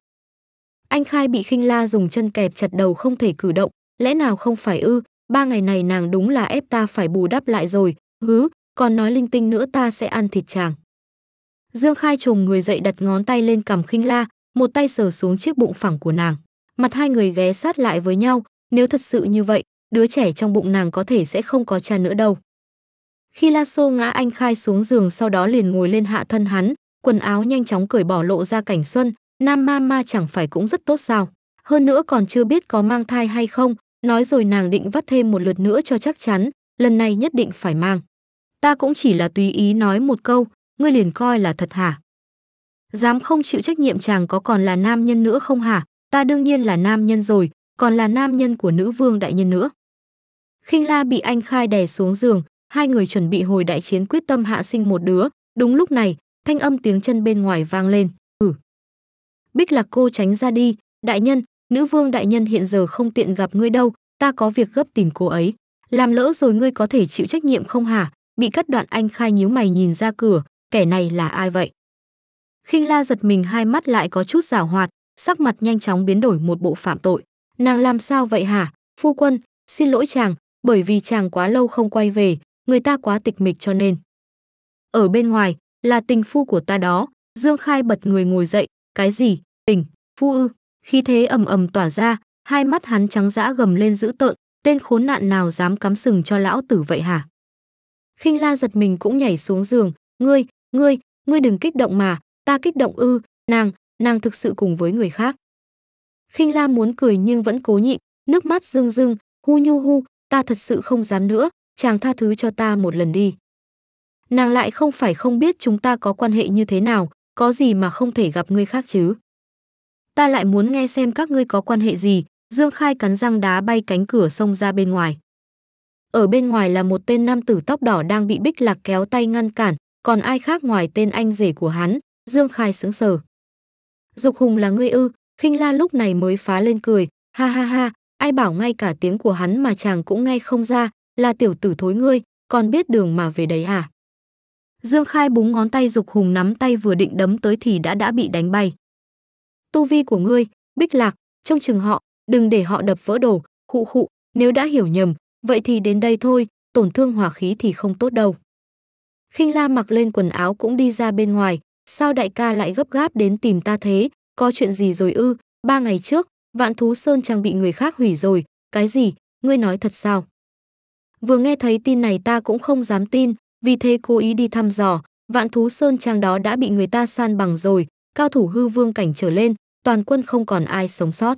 Speaker 1: Anh Khai bị khinh la dùng chân kẹp chặt đầu không thể cử động, lẽ nào không phải ư, ba ngày này nàng đúng là ép ta phải bù đắp lại rồi, hứ, còn nói linh tinh nữa ta sẽ ăn thịt chàng. Dương Khai chồng người dậy đặt ngón tay lên cằm khinh la, một tay sờ xuống chiếc bụng phẳng của nàng. Mặt hai người ghé sát lại với nhau, nếu thật sự như vậy, đứa trẻ trong bụng nàng có thể sẽ không có cha nữa đâu. Khi La Sô ngã anh Khai xuống giường sau đó liền ngồi lên hạ thân hắn, quần áo nhanh chóng cởi bỏ lộ ra cảnh xuân, nam ma ma chẳng phải cũng rất tốt sao. Hơn nữa còn chưa biết có mang thai hay không, nói rồi nàng định vắt thêm một lượt nữa cho chắc chắn, lần này nhất định phải mang. Ta cũng chỉ là tùy ý nói một câu, ngươi liền coi là thật hả? Dám không chịu trách nhiệm chàng có còn là nam nhân nữa không hả? Ta đương nhiên là nam nhân rồi, còn là nam nhân của nữ vương đại nhân nữa. khinh La bị anh Khai đè xuống giường, hai người chuẩn bị hồi đại chiến quyết tâm hạ sinh một đứa, đúng lúc này, thanh âm tiếng chân bên ngoài vang lên, "Ừ." Bích Lạc cô tránh ra đi, "Đại nhân, nữ vương đại nhân hiện giờ không tiện gặp ngươi đâu, ta có việc gấp tìm cô ấy. Làm lỡ rồi ngươi có thể chịu trách nhiệm không hả?" Bị cắt đoạn anh Khai nhíu mày nhìn ra cửa, kẻ này là ai vậy? Khinh La giật mình hai mắt lại có chút giảo hoạt, sắc mặt nhanh chóng biến đổi một bộ phạm tội. Nàng làm sao vậy hả? Phu quân, xin lỗi chàng, bởi vì chàng quá lâu không quay về, người ta quá tịch mịch cho nên. Ở bên ngoài, là tình phu của ta đó, Dương Khai bật người ngồi dậy, cái gì, tình, phu ư, khí thế ầm ầm tỏa ra, hai mắt hắn trắng dã gầm lên dữ tợn, tên khốn nạn nào dám cắm sừng cho lão tử vậy hả? Khinh La giật mình cũng nhảy xuống giường, ngươi, ngươi ngươi đừng kích động mà ta kích động ư nàng nàng thực sự cùng với người khác khinh la muốn cười nhưng vẫn cố nhịn nước mắt rưng rưng hu nhu hu ta thật sự không dám nữa chàng tha thứ cho ta một lần đi nàng lại không phải không biết chúng ta có quan hệ như thế nào có gì mà không thể gặp ngươi khác chứ ta lại muốn nghe xem các ngươi có quan hệ gì dương khai cắn răng đá bay cánh cửa xông ra bên ngoài ở bên ngoài là một tên nam tử tóc đỏ đang bị bích lạc kéo tay ngăn cản còn ai khác ngoài tên anh rể của hắn, Dương Khai sững sờ. Dục Hùng là ngươi ư, khinh la lúc này mới phá lên cười, ha ha ha, ai bảo ngay cả tiếng của hắn mà chàng cũng nghe không ra, là tiểu tử thối ngươi, còn biết đường mà về đấy à? Dương Khai búng ngón tay Dục Hùng nắm tay vừa định đấm tới thì đã đã bị đánh bay. Tu vi của ngươi, bích lạc, trông chừng họ, đừng để họ đập vỡ đồ, khụ khụ, nếu đã hiểu nhầm, vậy thì đến đây thôi, tổn thương hòa khí thì không tốt đâu. Khinh La mặc lên quần áo cũng đi ra bên ngoài, sao đại ca lại gấp gáp đến tìm ta thế, có chuyện gì rồi ư, ba ngày trước, vạn thú sơn trang bị người khác hủy rồi, cái gì, ngươi nói thật sao? Vừa nghe thấy tin này ta cũng không dám tin, vì thế cố ý đi thăm dò, vạn thú sơn trang đó đã bị người ta san bằng rồi, cao thủ hư vương cảnh trở lên, toàn quân không còn ai sống sót.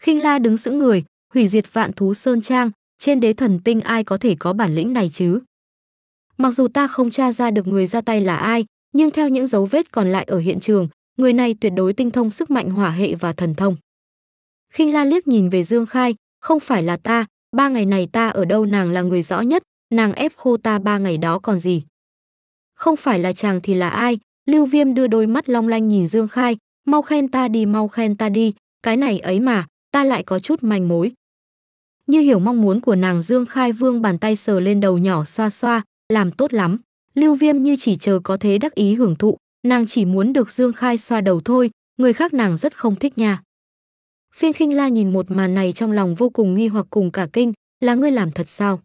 Speaker 1: Khinh La đứng sững người, hủy diệt vạn thú sơn trang, trên đế thần tinh ai có thể có bản lĩnh này chứ? Mặc dù ta không tra ra được người ra tay là ai, nhưng theo những dấu vết còn lại ở hiện trường, người này tuyệt đối tinh thông sức mạnh hỏa hệ và thần thông. Khinh La liếc nhìn về Dương Khai, không phải là ta, ba ngày này ta ở đâu nàng là người rõ nhất, nàng ép khô ta ba ngày đó còn gì. Không phải là chàng thì là ai, Lưu Viêm đưa đôi mắt long lanh nhìn Dương Khai, mau khen ta đi mau khen ta đi, cái này ấy mà, ta lại có chút manh mối. Như hiểu mong muốn của nàng Dương Khai Vương bàn tay sờ lên đầu nhỏ xoa xoa, làm tốt lắm. Lưu Viêm như chỉ chờ có thế đắc ý hưởng thụ, nàng chỉ muốn được Dương Khai xoa đầu thôi, người khác nàng rất không thích nha. Phiên Khinh La nhìn một màn này trong lòng vô cùng nghi hoặc cùng cả kinh, là ngươi làm thật sao?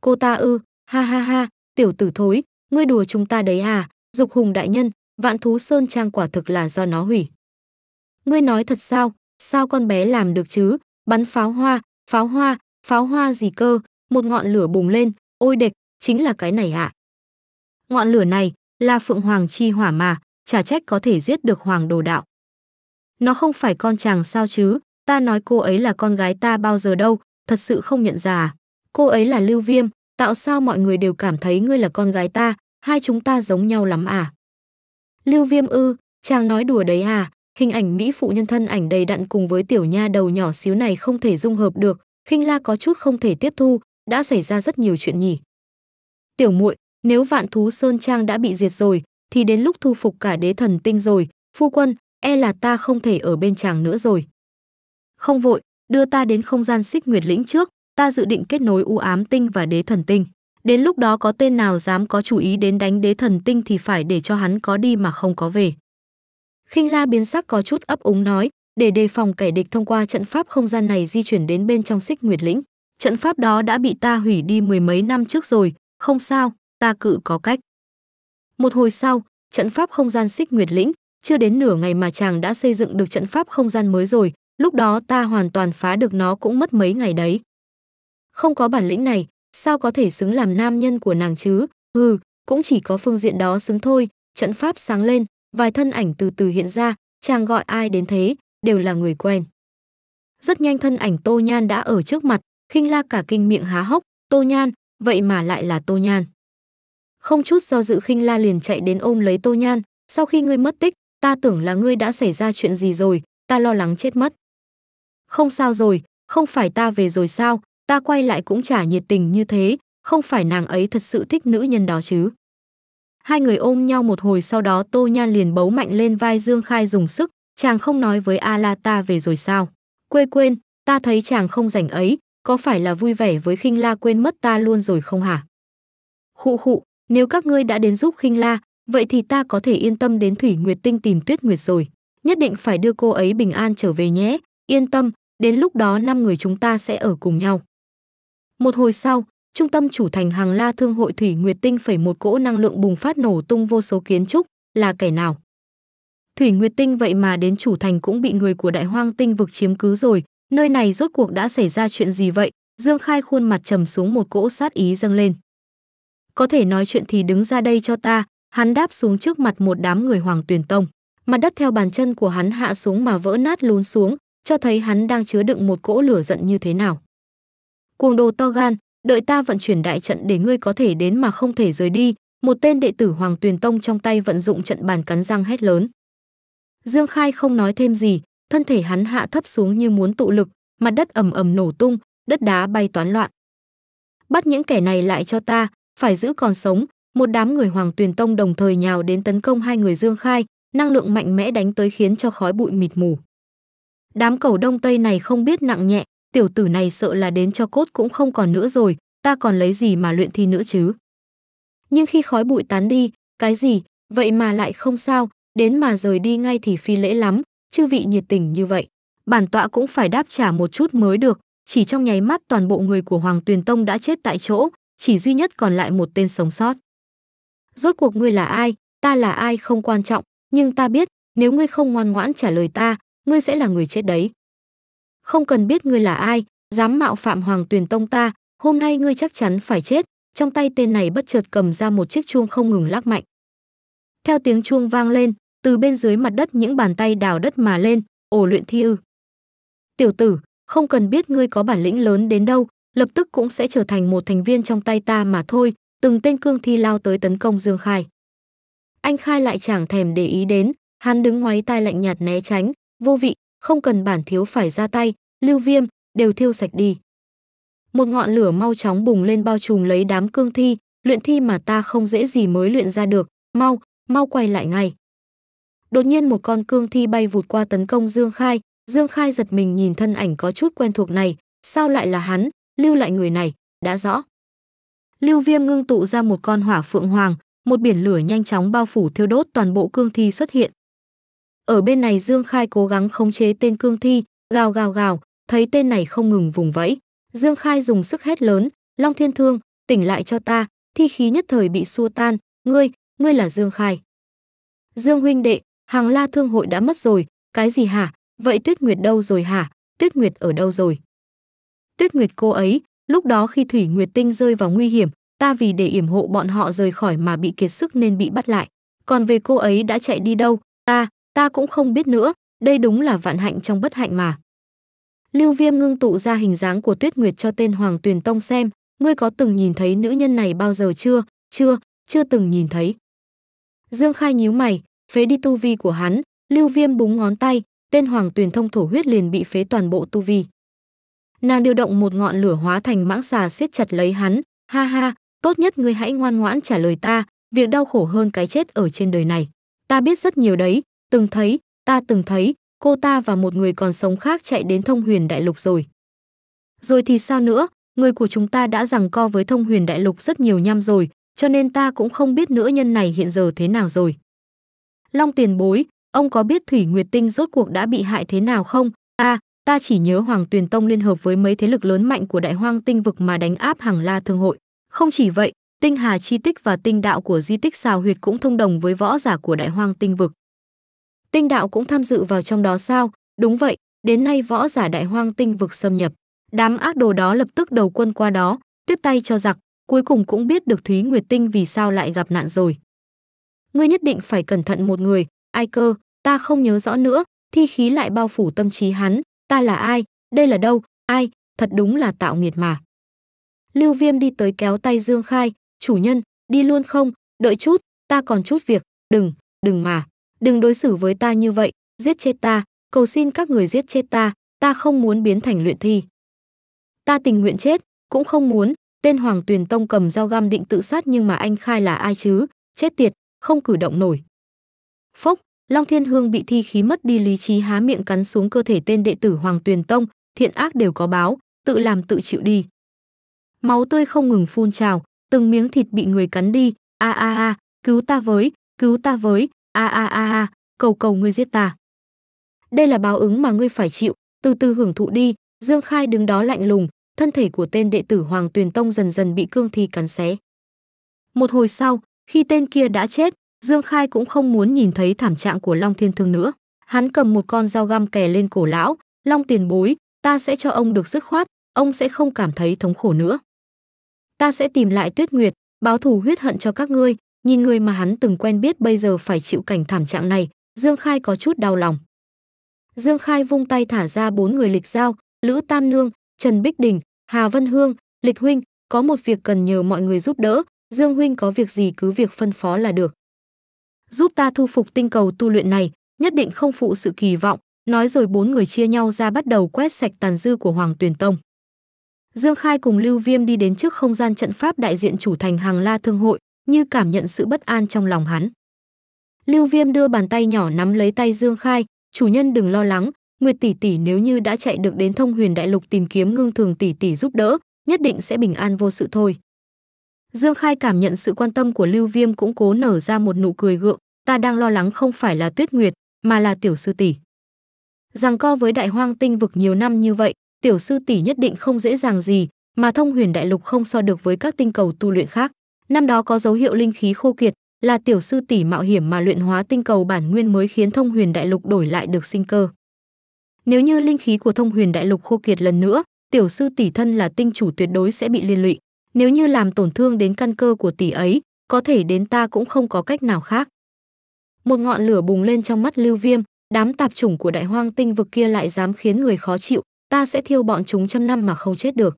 Speaker 1: Cô ta ư, ha ha ha, tiểu tử thối, ngươi đùa chúng ta đấy à, dục hùng đại nhân, vạn thú sơn trang quả thực là do nó hủy. Ngươi nói thật sao, sao con bé làm được chứ, bắn pháo hoa, pháo hoa, pháo hoa gì cơ, một ngọn lửa bùng lên, ôi địch, chính là cái này ạ. À. Ngọn lửa này là Phượng Hoàng chi hỏa mà, chả trách có thể giết được Hoàng Đồ Đạo. Nó không phải con chàng sao chứ, ta nói cô ấy là con gái ta bao giờ đâu, thật sự không nhận ra à. Cô ấy là Lưu Viêm, tạo sao mọi người đều cảm thấy ngươi là con gái ta, hai chúng ta giống nhau lắm à. Lưu Viêm ư, chàng nói đùa đấy à, hình ảnh mỹ phụ nhân thân ảnh đầy đặn cùng với tiểu nha đầu nhỏ xíu này không thể dung hợp được, khinh la có chút không thể tiếp thu, đã xảy ra rất nhiều chuyện nhỉ. Tiểu muội, nếu vạn thú sơn trang đã bị diệt rồi, thì đến lúc thu phục cả đế thần tinh rồi, phu quân, e là ta không thể ở bên chàng nữa rồi. Không vội, đưa ta đến không gian xích nguyệt lĩnh trước, ta dự định kết nối u ám tinh và đế thần tinh. Đến lúc đó có tên nào dám có chú ý đến đánh đế thần tinh thì phải để cho hắn có đi mà không có về. Khinh La biến sắc có chút ấp úng nói, để đề phòng kẻ địch thông qua trận pháp không gian này di chuyển đến bên trong xích nguyệt lĩnh. Trận pháp đó đã bị ta hủy đi mười mấy năm trước rồi, không sao, ta cự có cách. Một hồi sau, trận pháp không gian xích nguyệt lĩnh, chưa đến nửa ngày mà chàng đã xây dựng được trận pháp không gian mới rồi, lúc đó ta hoàn toàn phá được nó cũng mất mấy ngày đấy. Không có bản lĩnh này, sao có thể xứng làm nam nhân của nàng chứ? Ừ, cũng chỉ có phương diện đó xứng thôi, trận pháp sáng lên, vài thân ảnh từ từ hiện ra, chàng gọi ai đến thế, đều là người quen. Rất nhanh thân ảnh Tô Nhan đã ở trước mặt, khinh la cả kinh miệng há hốc, Tô Nhan, vậy mà lại là Tô Nhan. Không chút do dự khinh la liền chạy đến ôm lấy Tô Nhan, sau khi ngươi mất tích, ta tưởng là ngươi đã xảy ra chuyện gì rồi, ta lo lắng chết mất. Không sao rồi, không phải ta về rồi sao, ta quay lại cũng chả nhiệt tình như thế, không phải nàng ấy thật sự thích nữ nhân đó chứ. Hai người ôm nhau một hồi sau đó Tô Nhan liền bấu mạnh lên vai Dương Khai dùng sức, chàng không nói với A La ta về rồi sao. Quê quên, ta thấy chàng không rảnh ấy, có phải là vui vẻ với khinh la quên mất ta luôn rồi không hả? Khụ khụ, nếu các ngươi đã đến giúp khinh la, vậy thì ta có thể yên tâm đến Thủy Nguyệt Tinh tìm Tuyết Nguyệt rồi. Nhất định phải đưa cô ấy bình an trở về nhé, yên tâm, đến lúc đó năm người chúng ta sẽ ở cùng nhau. Một hồi sau, trung tâm chủ thành hàng la thương hội Thủy Nguyệt Tinh phẩy một cỗ năng lượng bùng phát nổ tung vô số kiến trúc, là kẻ nào? Thủy Nguyệt Tinh vậy mà đến chủ thành cũng bị người của đại hoang tinh vực chiếm cứ rồi, Nơi này rốt cuộc đã xảy ra chuyện gì vậy? Dương Khai khuôn mặt trầm xuống một cỗ sát ý dâng lên. Có thể nói chuyện thì đứng ra đây cho ta, hắn đáp xuống trước mặt một đám người Hoàng Tuyền Tông. Mặt đất theo bàn chân của hắn hạ xuống mà vỡ nát lún xuống, cho thấy hắn đang chứa đựng một cỗ lửa giận như thế nào. Cuồng đồ to gan, đợi ta vận chuyển đại trận để ngươi có thể đến mà không thể rời đi, một tên đệ tử Hoàng Tuyền Tông trong tay vận dụng trận bàn cắn răng hét lớn. Dương Khai không nói thêm gì, thân thể hắn hạ thấp xuống như muốn tụ lực, mặt đất ầm ầm nổ tung, đất đá bay toán loạn. Bắt những kẻ này lại cho ta, phải giữ còn sống, một đám người Hoàng Tuyền Tông đồng thời nhào đến tấn công hai người Dương Khai, năng lượng mạnh mẽ đánh tới khiến cho khói bụi mịt mù. Đám cầu đông tây này không biết nặng nhẹ, tiểu tử này sợ là đến cho cốt cũng không còn nữa rồi, ta còn lấy gì mà luyện thi nữa chứ. Nhưng khi khói bụi tán đi, cái gì, vậy mà lại không sao, đến mà rời đi ngay thì phi lễ lắm, chư vị nhiệt tình như vậy, bản tọa cũng phải đáp trả một chút mới được. Chỉ trong nháy mắt toàn bộ người của Hoàng Tuyền Tông đã chết tại chỗ, chỉ duy nhất còn lại một tên sống sót. Rốt cuộc ngươi là ai, ta là ai không quan trọng, nhưng ta biết, nếu ngươi không ngoan ngoãn trả lời ta, ngươi sẽ là người chết đấy. Không cần biết ngươi là ai, dám mạo phạm Hoàng Tuyền Tông ta, hôm nay ngươi chắc chắn phải chết. Trong tay tên này bất chợt cầm ra một chiếc chuông không ngừng lắc mạnh. Theo tiếng chuông vang lên, từ bên dưới mặt đất những bàn tay đào đất mà lên, ổ luyện thi ư. Tiểu tử, không cần biết ngươi có bản lĩnh lớn đến đâu, lập tức cũng sẽ trở thành một thành viên trong tay ta mà thôi, từng tên cương thi lao tới tấn công Dương Khai. Anh Khai lại chẳng thèm để ý đến, hắn đứng ngoáy tai lạnh nhạt né tránh, vô vị, không cần bản thiếu phải ra tay, lưu viêm, đều thiêu sạch đi. Một ngọn lửa mau chóng bùng lên bao trùm lấy đám cương thi, luyện thi mà ta không dễ gì mới luyện ra được, mau, mau quay lại ngay đột nhiên một con cương thi bay vụt qua tấn công Dương Khai, Dương Khai giật mình nhìn thân ảnh có chút quen thuộc này, sao lại là hắn, lưu lại người này, đã rõ. Lưu Viêm ngưng tụ ra một con hỏa phượng hoàng, một biển lửa nhanh chóng bao phủ thiêu đốt toàn bộ cương thi xuất hiện. Ở bên này Dương Khai cố gắng khống chế tên cương thi, gào gào gào, thấy tên này không ngừng vùng vẫy, Dương Khai dùng sức hét lớn, "Long Thiên Thương, tỉnh lại cho ta!" Thi khí nhất thời bị xua tan, "Ngươi, ngươi là Dương Khai." "Dương huynh đệ, Hàng La Thương hội đã mất rồi, cái gì hả? Vậy Tuyết Nguyệt đâu rồi hả? Tuyết Nguyệt ở đâu rồi? Tuyết Nguyệt cô ấy, lúc đó khi Thủy Nguyệt Tinh rơi vào nguy hiểm, ta vì để yểm hộ bọn họ rời khỏi mà bị kiệt sức nên bị bắt lại. Còn về cô ấy đã chạy đi đâu, ta, ta cũng không biết nữa, đây đúng là vạn hạnh trong bất hạnh mà. Lưu Viêm ngưng tụ ra hình dáng của Tuyết Nguyệt cho tên Hoàng Tuyền Tông xem, ngươi có từng nhìn thấy nữ nhân này bao giờ chưa? Chưa, chưa từng nhìn thấy. Dương Khai nhíu mày, phế đi tu vi của hắn, Lưu Viêm búng ngón tay, tên Hoàng Tuyền Thông thổ huyết liền bị phế toàn bộ tu vi. Nàng điều động một ngọn lửa hóa thành mãng xà siết chặt lấy hắn, ha ha, tốt nhất ngươi hãy ngoan ngoãn trả lời ta, việc đau khổ hơn cái chết ở trên đời này. Ta biết rất nhiều đấy, từng thấy, ta từng thấy, cô ta và một người còn sống khác chạy đến thông huyền đại lục rồi. Rồi thì sao nữa, người của chúng ta đã rằng co với thông huyền đại lục rất nhiều năm rồi, cho nên ta cũng không biết nữ nhân này hiện giờ thế nào rồi. Long tiền bối, ông có biết Thủy Nguyệt Tinh rốt cuộc đã bị hại thế nào không? A, à, ta chỉ nhớ Hoàng Tuyền Tông liên hợp với mấy thế lực lớn mạnh của Đại Hoang Tinh vực mà đánh áp hàng La Thương hội. Không chỉ vậy, tinh hà chi tích và tinh đạo của di tích xào huyệt cũng thông đồng với võ giả của Đại Hoang Tinh vực. Tinh đạo cũng tham dự vào trong đó sao? Đúng vậy, đến nay võ giả Đại Hoang Tinh vực xâm nhập, đám ác đồ đó lập tức đầu quân qua đó, tiếp tay cho giặc, cuối cùng cũng biết được Thúy Nguyệt Tinh vì sao lại gặp nạn rồi ngươi nhất định phải cẩn thận một người, ai cơ, ta không nhớ rõ nữa, thi khí lại bao phủ tâm trí hắn, ta là ai, đây là đâu, ai, thật đúng là tạo nghiệt mà. Lưu Viêm đi tới kéo tay Dương Khai, chủ nhân, đi luôn không, đợi chút, ta còn chút việc, đừng, đừng mà, đừng đối xử với ta như vậy, giết chết ta, cầu xin các người giết chết ta, ta không muốn biến thành luyện thi. Ta tình nguyện chết, cũng không muốn, tên Hoàng Tuyền Tông cầm dao găm định tự sát nhưng mà anh Khai là ai chứ, chết tiệt, không cử động nổi. Phốc, Long Thiên Hương bị thi khí mất đi lý trí há miệng cắn xuống cơ thể tên đệ tử Hoàng Tuyền Tông, thiện ác đều có báo, tự làm tự chịu đi. Máu tươi không ngừng phun trào, từng miếng thịt bị người cắn đi, a a a, cứu ta với, cứu ta với, a a a a, cầu cầu ngươi giết ta. Đây là báo ứng mà ngươi phải chịu, từ từ hưởng thụ đi, Dương Khai đứng đó lạnh lùng, thân thể của tên đệ tử Hoàng Tuyền Tông dần dần bị cương thi cắn xé. Một hồi sau, khi tên kia đã chết, Dương Khai cũng không muốn nhìn thấy thảm trạng của Long Thiên Thương nữa. Hắn cầm một con dao găm kè lên cổ lão, "Long tiền bối, ta sẽ cho ông được dứt khoát, ông sẽ không cảm thấy thống khổ nữa. Ta sẽ tìm lại Tuyết Nguyệt, báo thù huyết hận cho các ngươi." Nhìn người mà hắn từng quen biết bây giờ phải chịu cảnh thảm trạng này, Dương Khai có chút đau lòng. Dương Khai vung tay thả ra bốn người Lịch Giao, Lữ Tam Nương, Trần Bích Đình, Hà Vân Hương, Lịch Huynh, có một việc cần nhờ mọi người giúp đỡ, Dương huynh có việc gì cứ việc phân phó là được. Giúp ta thu phục tinh cầu tu luyện này, nhất định không phụ sự kỳ vọng, nói rồi bốn người chia nhau ra bắt đầu quét sạch tàn dư của Hoàng Tuyền Tông. Dương Khai cùng Lưu Viêm đi đến trước không gian trận pháp đại diện chủ thành hàng la thương hội, như cảm nhận sự bất an trong lòng hắn. Lưu Viêm đưa bàn tay nhỏ nắm lấy tay Dương Khai, chủ nhân đừng lo lắng, Nguyệt tỷ tỷ nếu như đã chạy được đến Thông Huyền Đại Lục tìm kiếm Ngưng Thường tỷ tỷ giúp đỡ, nhất định sẽ bình an vô sự thôi. Dương Khai cảm nhận sự quan tâm của Lưu Viêm cũng cố nở ra một nụ cười gượng, ta đang lo lắng không phải là Tuyết Nguyệt, mà là tiểu sư tỷ. Rằng co với đại hoang tinh vực nhiều năm như vậy, tiểu sư tỷ nhất định không dễ dàng gì, mà thông huyền đại lục không so được với các tinh cầu tu luyện khác. Năm đó có dấu hiệu linh khí khô kiệt, là tiểu sư tỷ mạo hiểm mà luyện hóa tinh cầu bản nguyên mới khiến thông huyền đại lục đổi lại được sinh cơ. Nếu như linh khí của thông huyền đại lục khô kiệt lần nữa, tiểu sư tỷ thân là tinh chủ tuyệt đối sẽ bị liên lụy nếu như làm tổn thương đến căn cơ của tỷ ấy, có thể đến ta cũng không có cách nào khác. Một ngọn lửa bùng lên trong mắt Lưu Viêm, đám tạp chủng của đại hoang tinh vực kia lại dám khiến người khó chịu, ta sẽ thiêu bọn chúng trăm năm mà không chết được.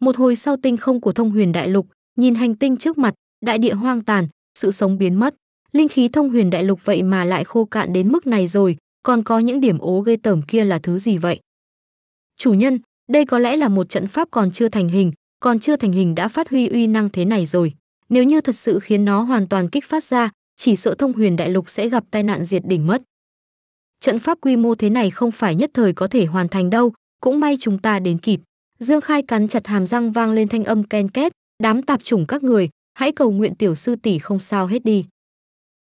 Speaker 1: Một hồi sau tinh không của thông huyền đại lục, nhìn hành tinh trước mặt, đại địa hoang tàn, sự sống biến mất. Linh khí thông huyền đại lục vậy mà lại khô cạn đến mức này rồi, còn có những điểm ố gây tởm kia là thứ gì vậy? Chủ nhân, đây có lẽ là một trận pháp còn chưa thành hình, còn chưa thành hình đã phát huy uy năng thế này rồi. Nếu như thật sự khiến nó hoàn toàn kích phát ra, chỉ sợ thông huyền đại lục sẽ gặp tai nạn diệt đỉnh mất. Trận pháp quy mô thế này không phải nhất thời có thể hoàn thành đâu, cũng may chúng ta đến kịp. Dương Khai cắn chặt hàm răng vang lên thanh âm ken két, đám tạp chủng các người, hãy cầu nguyện tiểu sư tỷ không sao hết đi.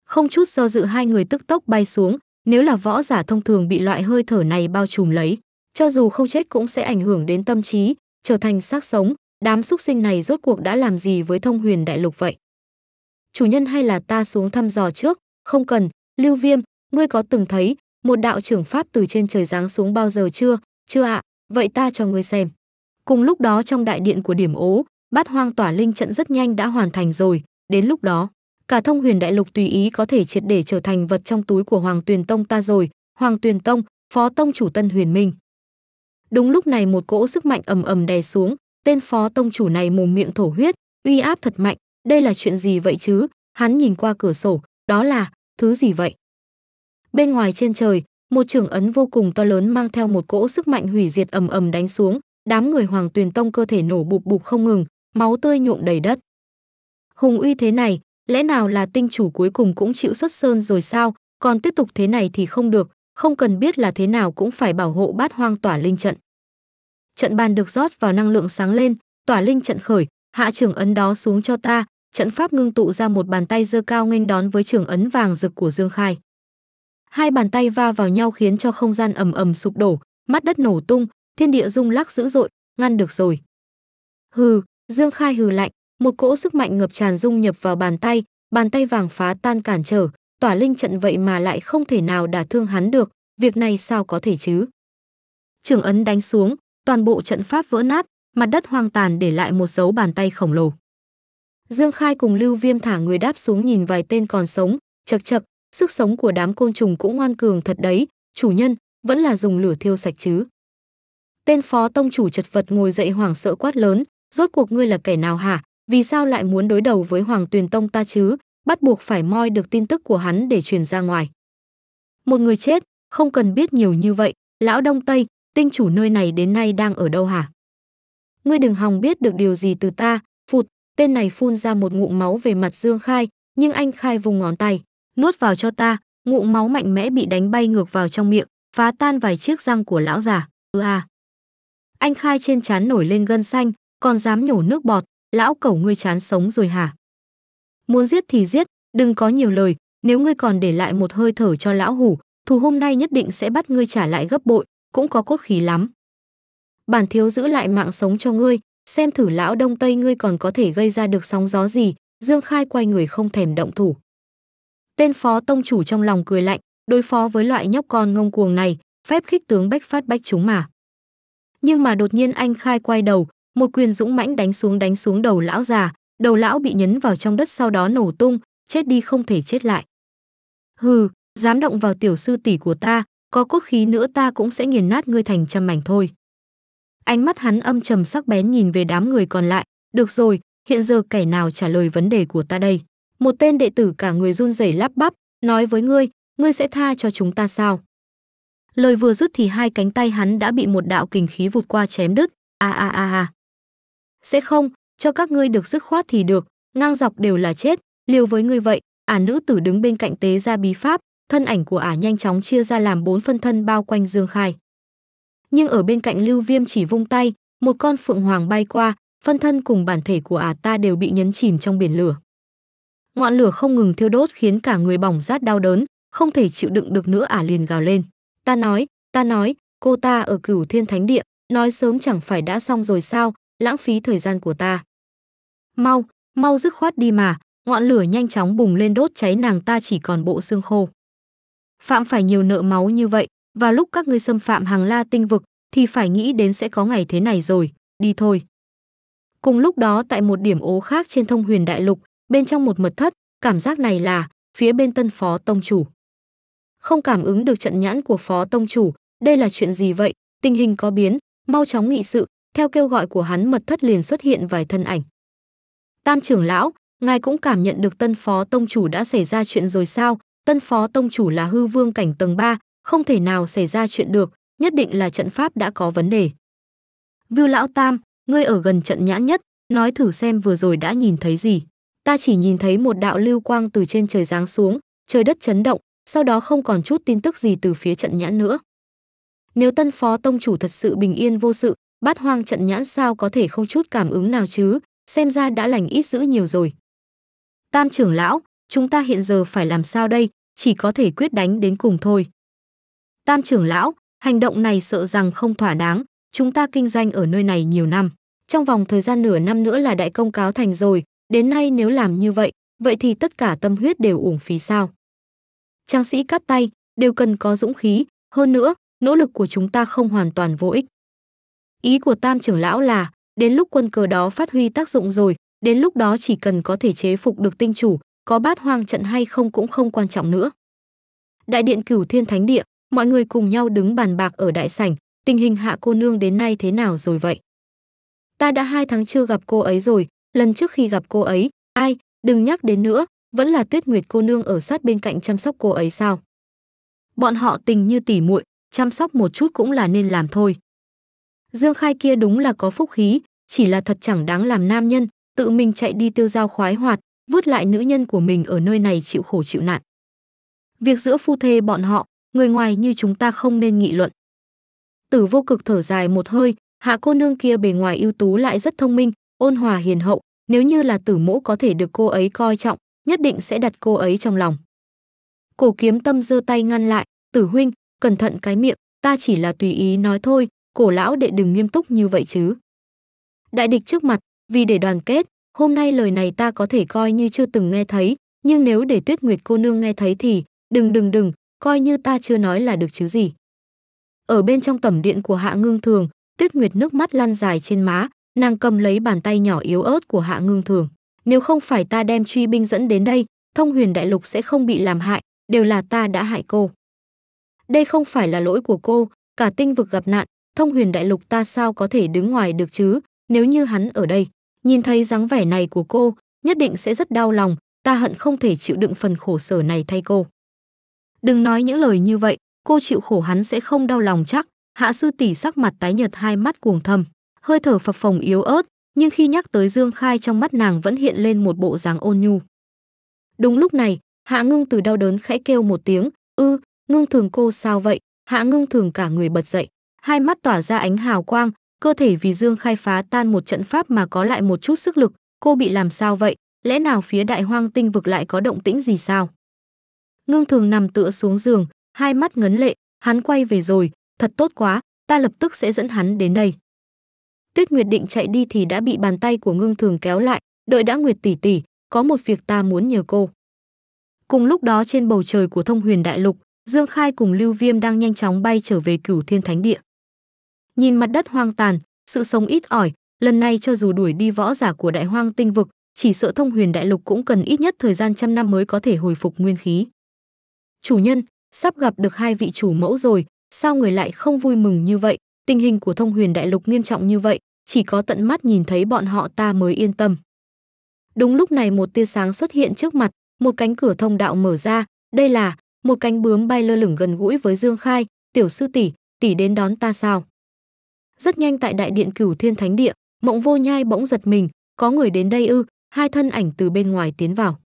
Speaker 1: Không chút do dự hai người tức tốc bay xuống, nếu là võ giả thông thường bị loại hơi thở này bao trùm lấy, cho dù không chết cũng sẽ ảnh hưởng đến tâm trí, trở thành xác sống, Đám xúc sinh này rốt cuộc đã làm gì với thông huyền đại lục vậy? Chủ nhân hay là ta xuống thăm dò trước? Không cần, Lưu Viêm, ngươi có từng thấy một đạo trưởng pháp từ trên trời giáng xuống bao giờ chưa? Chưa ạ, vậy ta cho ngươi xem. Cùng lúc đó trong đại điện của điểm ố, bát hoang tỏa linh trận rất nhanh đã hoàn thành rồi, đến lúc đó, cả thông huyền đại lục tùy ý có thể triệt để trở thành vật trong túi của Hoàng Tuyền Tông ta rồi, Hoàng Tuyền Tông, Phó Tông chủ Tân Huyền Minh. Đúng lúc này một cỗ sức mạnh ầm ầm đè xuống, Tên phó tông chủ này mồm miệng thổ huyết, uy áp thật mạnh, đây là chuyện gì vậy chứ? Hắn nhìn qua cửa sổ, đó là thứ gì vậy? Bên ngoài trên trời, một trưởng ấn vô cùng to lớn mang theo một cỗ sức mạnh hủy diệt ầm ầm đánh xuống, đám người Hoàng Tuyền Tông cơ thể nổ bụp bụp không ngừng, máu tươi nhuộm đầy đất. Hùng uy thế này, lẽ nào là tinh chủ cuối cùng cũng chịu xuất sơn rồi sao? Còn tiếp tục thế này thì không được, không cần biết là thế nào cũng phải bảo hộ bát hoang tỏa linh trận trận bàn được rót vào năng lượng sáng lên tỏa linh trận khởi hạ trưởng ấn đó xuống cho ta trận pháp ngưng tụ ra một bàn tay dơ cao nghênh đón với trường ấn vàng rực của dương khai hai bàn tay va vào nhau khiến cho không gian ầm ầm sụp đổ mắt đất nổ tung thiên địa rung lắc dữ dội ngăn được rồi hừ dương khai hừ lạnh một cỗ sức mạnh ngập tràn dung nhập vào bàn tay bàn tay vàng phá tan cản trở tỏa linh trận vậy mà lại không thể nào đả thương hắn được việc này sao có thể chứ Trường ấn đánh xuống toàn bộ trận pháp vỡ nát, mặt đất hoang tàn để lại một dấu bàn tay khổng lồ. Dương Khai cùng Lưu Viêm thả người đáp xuống nhìn vài tên còn sống, chật chật, sức sống của đám côn trùng cũng ngoan cường thật đấy, chủ nhân, vẫn là dùng lửa thiêu sạch chứ. Tên phó tông chủ chật vật ngồi dậy hoảng sợ quát lớn, rốt cuộc ngươi là kẻ nào hả, vì sao lại muốn đối đầu với Hoàng Tuyền Tông ta chứ, bắt buộc phải moi được tin tức của hắn để truyền ra ngoài. Một người chết, không cần biết nhiều như vậy, lão Đông Tây, tinh chủ nơi này đến nay đang ở đâu hả? Ngươi đừng hòng biết được điều gì từ ta, phụt, tên này phun ra một ngụm máu về mặt Dương Khai, nhưng anh Khai vùng ngón tay, nuốt vào cho ta, ngụm máu mạnh mẽ bị đánh bay ngược vào trong miệng, phá tan vài chiếc răng của lão già. Ừ à. Anh Khai trên chán nổi lên gân xanh, còn dám nhổ nước bọt, lão cẩu ngươi chán sống rồi hả? Muốn giết thì giết, đừng có nhiều lời, nếu ngươi còn để lại một hơi thở cho lão hủ, thù hôm nay nhất định sẽ bắt ngươi trả lại gấp bội, cũng có cốt khí lắm. Bản thiếu giữ lại mạng sống cho ngươi, xem thử lão đông tây ngươi còn có thể gây ra được sóng gió gì, Dương Khai quay người không thèm động thủ. Tên phó tông chủ trong lòng cười lạnh, đối phó với loại nhóc con ngông cuồng này, phép khích tướng bách phát bách chúng mà. Nhưng mà đột nhiên anh Khai quay đầu, một quyền dũng mãnh đánh xuống đánh xuống đầu lão già, đầu lão bị nhấn vào trong đất sau đó nổ tung, chết đi không thể chết lại. Hừ, dám động vào tiểu sư tỷ của ta, có cốt khí nữa ta cũng sẽ nghiền nát ngươi thành trăm mảnh thôi. Ánh mắt hắn âm trầm sắc bén nhìn về đám người còn lại, được rồi, hiện giờ kẻ nào trả lời vấn đề của ta đây? Một tên đệ tử cả người run rẩy lắp bắp, nói với ngươi, ngươi sẽ tha cho chúng ta sao? Lời vừa dứt thì hai cánh tay hắn đã bị một đạo kình khí vụt qua chém đứt, a a a a. Sẽ không, cho các ngươi được dứt khoát thì được, ngang dọc đều là chết, liều với ngươi vậy, à, nữ tử đứng bên cạnh tế ra bí pháp, thân ảnh của ả nhanh chóng chia ra làm bốn phân thân bao quanh Dương Khai. Nhưng ở bên cạnh Lưu Viêm chỉ vung tay, một con phượng hoàng bay qua, phân thân cùng bản thể của ả ta đều bị nhấn chìm trong biển lửa. Ngọn lửa không ngừng thiêu đốt khiến cả người bỏng rát đau đớn, không thể chịu đựng được nữa ả liền gào lên. Ta nói, ta nói, cô ta ở cửu thiên thánh địa, nói sớm chẳng phải đã xong rồi sao, lãng phí thời gian của ta. Mau, mau dứt khoát đi mà, ngọn lửa nhanh chóng bùng lên đốt cháy nàng ta chỉ còn bộ xương khô phạm phải nhiều nợ máu như vậy và lúc các ngươi xâm phạm hàng la tinh vực thì phải nghĩ đến sẽ có ngày thế này rồi đi thôi cùng lúc đó tại một điểm ố khác trên thông huyền đại lục bên trong một mật thất cảm giác này là phía bên tân phó tông chủ không cảm ứng được trận nhãn của phó tông chủ đây là chuyện gì vậy tình hình có biến mau chóng nghị sự theo kêu gọi của hắn mật thất liền xuất hiện vài thân ảnh tam trưởng lão ngài cũng cảm nhận được tân phó tông chủ đã xảy ra chuyện rồi sao tân phó tông chủ là hư vương cảnh tầng 3, không thể nào xảy ra chuyện được, nhất định là trận pháp đã có vấn đề. Vưu Lão Tam, ngươi ở gần trận nhãn nhất, nói thử xem vừa rồi đã nhìn thấy gì. Ta chỉ nhìn thấy một đạo lưu quang từ trên trời giáng xuống, trời đất chấn động, sau đó không còn chút tin tức gì từ phía trận nhãn nữa. Nếu tân phó tông chủ thật sự bình yên vô sự, bát hoang trận nhãn sao có thể không chút cảm ứng nào chứ, xem ra đã lành ít giữ nhiều rồi. Tam trưởng lão, chúng ta hiện giờ phải làm sao đây, chỉ có thể quyết đánh đến cùng thôi. Tam trưởng lão, hành động này sợ rằng không thỏa đáng, chúng ta kinh doanh ở nơi này nhiều năm. Trong vòng thời gian nửa năm nữa là đại công cáo thành rồi, đến nay nếu làm như vậy, vậy thì tất cả tâm huyết đều uổng phí sao. Trang sĩ cắt tay, đều cần có dũng khí, hơn nữa, nỗ lực của chúng ta không hoàn toàn vô ích. Ý của tam trưởng lão là, đến lúc quân cờ đó phát huy tác dụng rồi, đến lúc đó chỉ cần có thể chế phục được tinh chủ, có bát hoang trận hay không cũng không quan trọng nữa. Đại điện Cửu Thiên Thánh Địa, mọi người cùng nhau đứng bàn bạc ở đại sảnh, tình hình Hạ cô nương đến nay thế nào rồi vậy? Ta đã hai tháng chưa gặp cô ấy rồi, lần trước khi gặp cô ấy, ai, đừng nhắc đến nữa, vẫn là Tuyết Nguyệt cô nương ở sát bên cạnh chăm sóc cô ấy sao? Bọn họ tình như tỉ muội, chăm sóc một chút cũng là nên làm thôi. Dương Khai kia đúng là có phúc khí, chỉ là thật chẳng đáng làm nam nhân, tự mình chạy đi tiêu giao khoái hoạt, vứt lại nữ nhân của mình ở nơi này chịu khổ chịu nạn. Việc giữa phu thê bọn họ, người ngoài như chúng ta không nên nghị luận. Tử vô cực thở dài một hơi, hạ cô nương kia bề ngoài ưu tú lại rất thông minh, ôn hòa hiền hậu, nếu như là tử mẫu có thể được cô ấy coi trọng, nhất định sẽ đặt cô ấy trong lòng. Cổ kiếm tâm giơ tay ngăn lại, tử huynh, cẩn thận cái miệng, ta chỉ là tùy ý nói thôi, cổ lão đệ đừng nghiêm túc như vậy chứ. Đại địch trước mặt, vì để đoàn kết, hôm nay lời này ta có thể coi như chưa từng nghe thấy, nhưng nếu để Tuyết Nguyệt cô nương nghe thấy thì, đừng đừng đừng, coi như ta chưa nói là được chứ gì. Ở bên trong tẩm điện của Hạ Ngưng Thường, Tuyết Nguyệt nước mắt lan dài trên má, nàng cầm lấy bàn tay nhỏ yếu ớt của Hạ Ngưng Thường. Nếu không phải ta đem truy binh dẫn đến đây, thông huyền đại lục sẽ không bị làm hại, đều là ta đã hại cô. Đây không phải là lỗi của cô, cả tinh vực gặp nạn, thông huyền đại lục ta sao có thể đứng ngoài được chứ, nếu như hắn ở đây. Nhìn thấy dáng vẻ này của cô, nhất định sẽ rất đau lòng, ta hận không thể chịu đựng phần khổ sở này thay cô. Đừng nói những lời như vậy, cô chịu khổ hắn sẽ không đau lòng chắc. Hạ sư tỷ sắc mặt tái nhợt hai mắt cuồng thâm, hơi thở phập phồng yếu ớt, nhưng khi nhắc tới Dương Khai trong mắt nàng vẫn hiện lên một bộ dáng ôn nhu. Đúng lúc này, Hạ Ngưng từ đau đớn khẽ kêu một tiếng, "Ư, Ngưng Thường cô sao vậy?" Hạ Ngưng Thường cả người bật dậy, hai mắt tỏa ra ánh hào quang, cơ thể vì Dương Khai phá tan một trận pháp mà có lại một chút sức lực, cô bị làm sao vậy? Lẽ nào phía đại hoang tinh vực lại có động tĩnh gì sao? Ngưng thường nằm tựa xuống giường, hai mắt ngấn lệ, hắn quay về rồi, thật tốt quá, ta lập tức sẽ dẫn hắn đến đây. Tuyết Nguyệt định chạy đi thì đã bị bàn tay của Ngưng Thường kéo lại, "Đợi đã Nguyệt tỷ tỷ, có một việc ta muốn nhờ cô." Cùng lúc đó trên bầu trời của Thông Huyền Đại Lục, Dương Khai cùng Lưu Viêm đang nhanh chóng bay trở về Cửu Thiên Thánh Địa. Nhìn mặt đất hoang tàn, sự sống ít ỏi, lần này cho dù đuổi đi võ giả của đại hoang tinh vực, chỉ sợ thông huyền đại lục cũng cần ít nhất thời gian trăm năm mới có thể hồi phục nguyên khí. Chủ nhân, sắp gặp được hai vị chủ mẫu rồi, sao người lại không vui mừng như vậy, tình hình của thông huyền đại lục nghiêm trọng như vậy, chỉ có tận mắt nhìn thấy bọn họ ta mới yên tâm. Đúng lúc này một tia sáng xuất hiện trước mặt, một cánh cửa thông đạo mở ra, đây là một cánh bướm bay lơ lửng gần gũi với Dương Khai, "Tiểu sư tỷ, tỷ đến đón ta sao?" Rất nhanh tại đại điện Cửu Thiên Thánh Địa, Mộng Vô Nhai bỗng giật mình, có người đến đây ư? Hai thân ảnh từ bên ngoài tiến vào.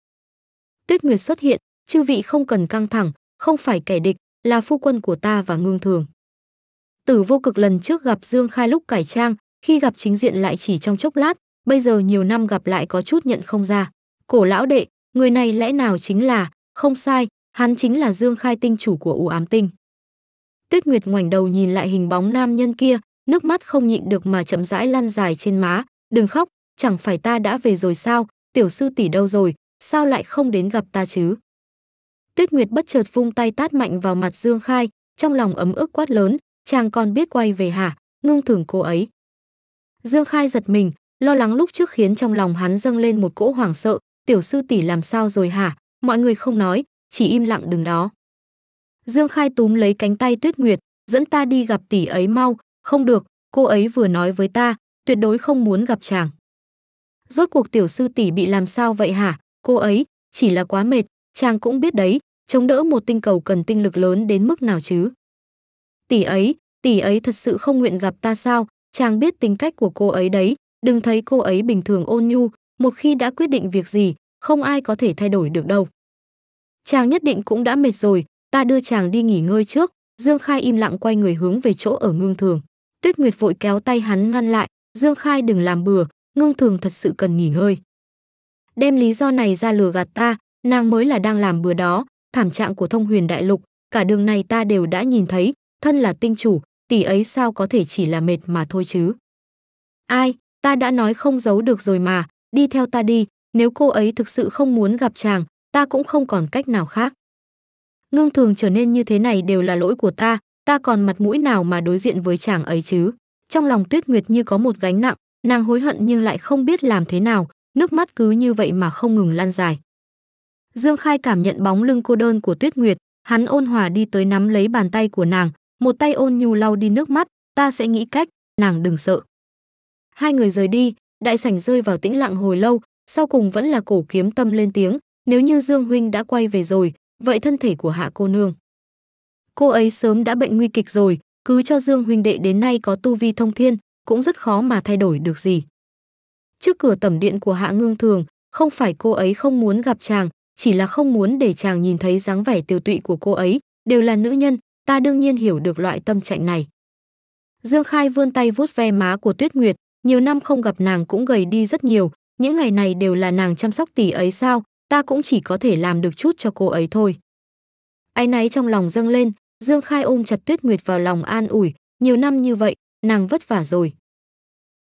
Speaker 1: Tuyết Nguyệt xuất hiện, chư vị không cần căng thẳng, không phải kẻ địch, là phu quân của ta và Ngương Thường. Tử Vô Cực lần trước gặp Dương Khai lúc cải trang, khi gặp chính diện lại chỉ trong chốc lát, bây giờ nhiều năm gặp lại có chút nhận không ra. Cổ lão đệ, người này lẽ nào chính là, không sai, hắn chính là Dương Khai tinh chủ của U Ám Tinh. Tuyết Nguyệt ngoảnh đầu nhìn lại hình bóng nam nhân kia, nước mắt không nhịn được mà chậm rãi lăn dài trên má, "Đừng khóc, chẳng phải ta đã về rồi sao, tiểu sư tỷ đâu rồi, sao lại không đến gặp ta chứ?" Tuyết Nguyệt bất chợt vung tay tát mạnh vào mặt Dương Khai, trong lòng ấm ức quát lớn, chàng còn biết quay về hả, ngưng thưởng cô ấy. Dương Khai giật mình, lo lắng lúc trước khiến trong lòng hắn dâng lên một cỗ hoảng sợ, tiểu sư tỷ làm sao rồi hả, mọi người không nói, chỉ im lặng đứng đó. Dương Khai túm lấy cánh tay Tuyết Nguyệt, dẫn ta đi gặp tỷ ấy mau, không được, cô ấy vừa nói với ta, tuyệt đối không muốn gặp chàng. Rốt cuộc tiểu sư tỷ bị làm sao vậy hả? Cô ấy, chỉ là quá mệt, chàng cũng biết đấy, chống đỡ một tinh cầu cần tinh lực lớn đến mức nào chứ. Tỷ ấy, tỷ ấy thật sự không nguyện gặp ta sao, chàng biết tính cách của cô ấy đấy, đừng thấy cô ấy bình thường ôn nhu, một khi đã quyết định việc gì, không ai có thể thay đổi được đâu. Chàng nhất định cũng đã mệt rồi, ta đưa chàng đi nghỉ ngơi trước, Dương Khai im lặng quay người hướng về chỗ ở ngương thường. Tuyết Nguyệt vội kéo tay hắn ngăn lại, Dương Khai đừng làm bừa, ngưng thường thật sự cần nghỉ ngơi. Đem lý do này ra lừa gạt ta, nàng mới là đang làm bừa đó, thảm trạng của thông huyền đại lục, cả đường này ta đều đã nhìn thấy, thân là tinh chủ, tỷ ấy sao có thể chỉ là mệt mà thôi chứ. Ai, ta đã nói không giấu được rồi mà, đi theo ta đi, nếu cô ấy thực sự không muốn gặp chàng, ta cũng không còn cách nào khác. Ngưng thường trở nên như thế này đều là lỗi của ta, ta còn mặt mũi nào mà đối diện với chàng ấy chứ trong lòng tuyết nguyệt như có một gánh nặng nàng hối hận nhưng lại không biết làm thế nào nước mắt cứ như vậy mà không ngừng lan dài dương khai cảm nhận bóng lưng cô đơn của tuyết nguyệt hắn ôn hòa đi tới nắm lấy bàn tay của nàng một tay ôn nhu lau đi nước mắt ta sẽ nghĩ cách nàng đừng sợ hai người rời đi đại sảnh rơi vào tĩnh lặng hồi lâu sau cùng vẫn là cổ kiếm tâm lên tiếng nếu như dương huynh đã quay về rồi vậy thân thể của hạ cô nương Cô ấy sớm đã bệnh nguy kịch rồi, cứ cho Dương huynh đệ đến nay có tu vi thông thiên, cũng rất khó mà thay đổi được gì. Trước cửa tẩm điện của Hạ Ngương Thường, không phải cô ấy không muốn gặp chàng, chỉ là không muốn để chàng nhìn thấy dáng vẻ tiêu tụy của cô ấy, đều là nữ nhân, ta đương nhiên hiểu được loại tâm trạng này. Dương Khai vươn tay vuốt ve má của Tuyết Nguyệt, nhiều năm không gặp nàng cũng gầy đi rất nhiều, những ngày này đều là nàng chăm sóc tỷ ấy sao, ta cũng chỉ có thể làm được chút cho cô ấy thôi áy náy trong lòng dâng lên, Dương Khai ôm chặt Tuyết Nguyệt vào lòng an ủi, nhiều năm như vậy, nàng vất vả rồi.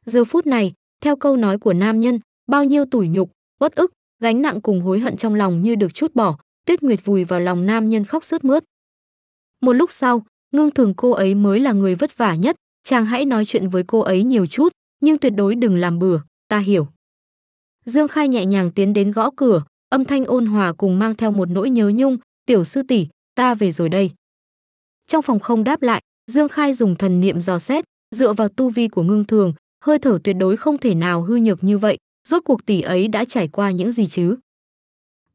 Speaker 1: Giờ phút này, theo câu nói của nam nhân, bao nhiêu tủi nhục, uất ức, gánh nặng cùng hối hận trong lòng như được chút bỏ, Tuyết Nguyệt vùi vào lòng nam nhân khóc sướt mướt. Một lúc sau, ngưng thường cô ấy mới là người vất vả nhất, chàng hãy nói chuyện với cô ấy nhiều chút, nhưng tuyệt đối đừng làm bừa, ta hiểu. Dương Khai nhẹ nhàng tiến đến gõ cửa, âm thanh ôn hòa cùng mang theo một nỗi nhớ nhung, tiểu sư tỷ, ta về rồi đây. Trong phòng không đáp lại, Dương Khai dùng thần niệm dò xét, dựa vào tu vi của ngưng thường, hơi thở tuyệt đối không thể nào hư nhược như vậy, rốt cuộc tỷ ấy đã trải qua những gì chứ?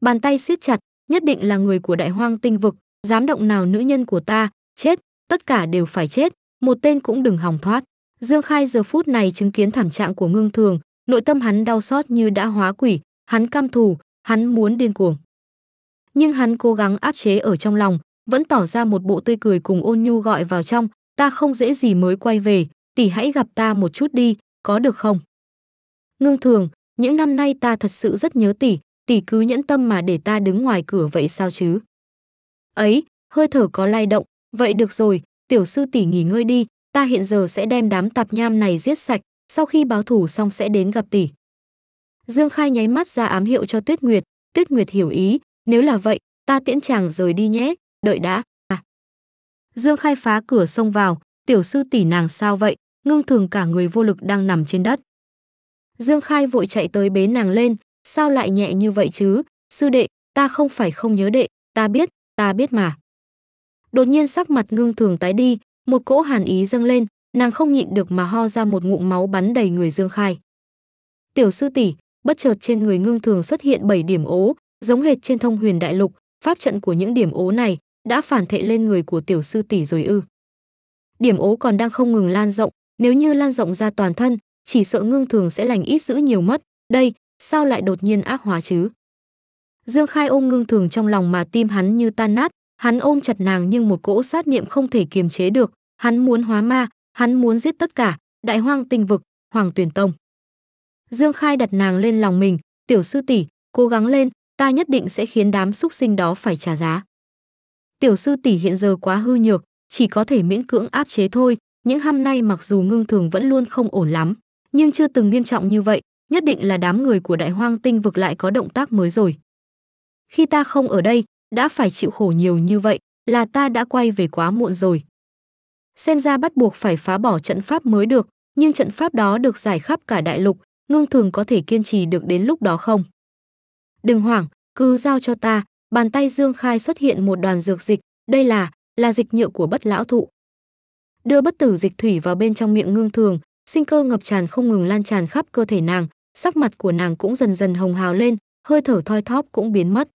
Speaker 1: Bàn tay siết chặt, nhất định là người của đại hoang tinh vực, dám động nào nữ nhân của ta, chết, tất cả đều phải chết, một tên cũng đừng hòng thoát. Dương Khai giờ phút này chứng kiến thảm trạng của ngưng thường, nội tâm hắn đau xót như đã hóa quỷ, hắn cam thù, hắn muốn điên cuồng nhưng hắn cố gắng áp chế ở trong lòng, vẫn tỏ ra một bộ tươi cười cùng ôn nhu gọi vào trong, ta không dễ gì mới quay về, tỷ hãy gặp ta một chút đi, có được không? Ngưng thường, những năm nay ta thật sự rất nhớ tỷ, tỷ cứ nhẫn tâm mà để ta đứng ngoài cửa vậy sao chứ? Ấy, hơi thở có lay động, vậy được rồi, tiểu sư tỷ nghỉ ngơi đi, ta hiện giờ sẽ đem đám tạp nham này giết sạch, sau khi báo thủ xong sẽ đến gặp tỷ. Dương Khai nháy mắt ra ám hiệu cho Tuyết Nguyệt, Tuyết Nguyệt hiểu ý, nếu là vậy, ta tiễn chàng rời đi nhé, đợi đã. À. Dương khai phá cửa xông vào, tiểu sư tỷ nàng sao vậy, ngưng thường cả người vô lực đang nằm trên đất. Dương khai vội chạy tới bế nàng lên, sao lại nhẹ như vậy chứ, sư đệ, ta không phải không nhớ đệ, ta biết, ta biết mà. Đột nhiên sắc mặt ngưng thường tái đi, một cỗ hàn ý dâng lên, nàng không nhịn được mà ho ra một ngụm máu bắn đầy người Dương Khai. Tiểu sư tỷ, bất chợt trên người ngưng thường xuất hiện 7 điểm ố, giống hệt trên thông huyền đại lục, pháp trận của những điểm ố này đã phản thệ lên người của tiểu sư tỷ rồi ư. Điểm ố còn đang không ngừng lan rộng, nếu như lan rộng ra toàn thân, chỉ sợ ngưng thường sẽ lành ít giữ nhiều mất, đây, sao lại đột nhiên ác hóa chứ? Dương Khai ôm ngưng thường trong lòng mà tim hắn như tan nát, hắn ôm chặt nàng nhưng một cỗ sát niệm không thể kiềm chế được, hắn muốn hóa ma, hắn muốn giết tất cả, đại hoang tinh vực, hoàng tuyền tông. Dương Khai đặt nàng lên lòng mình, tiểu sư tỷ, cố gắng lên, ta nhất định sẽ khiến đám súc sinh đó phải trả giá. Tiểu sư tỷ hiện giờ quá hư nhược, chỉ có thể miễn cưỡng áp chế thôi, những hôm nay mặc dù ngưng thường vẫn luôn không ổn lắm, nhưng chưa từng nghiêm trọng như vậy, nhất định là đám người của đại hoang tinh vực lại có động tác mới rồi. Khi ta không ở đây, đã phải chịu khổ nhiều như vậy, là ta đã quay về quá muộn rồi. Xem ra bắt buộc phải phá bỏ trận pháp mới được, nhưng trận pháp đó được giải khắp cả đại lục, ngưng thường có thể kiên trì được đến lúc đó không? đừng hoảng cứ giao cho ta bàn tay dương khai xuất hiện một đoàn dược dịch đây là là dịch nhựa của bất lão thụ đưa bất tử dịch thủy vào bên trong miệng ngưng thường sinh cơ ngập tràn không ngừng lan tràn khắp cơ thể nàng sắc mặt của nàng cũng dần dần hồng hào lên hơi thở thoi thóp cũng biến mất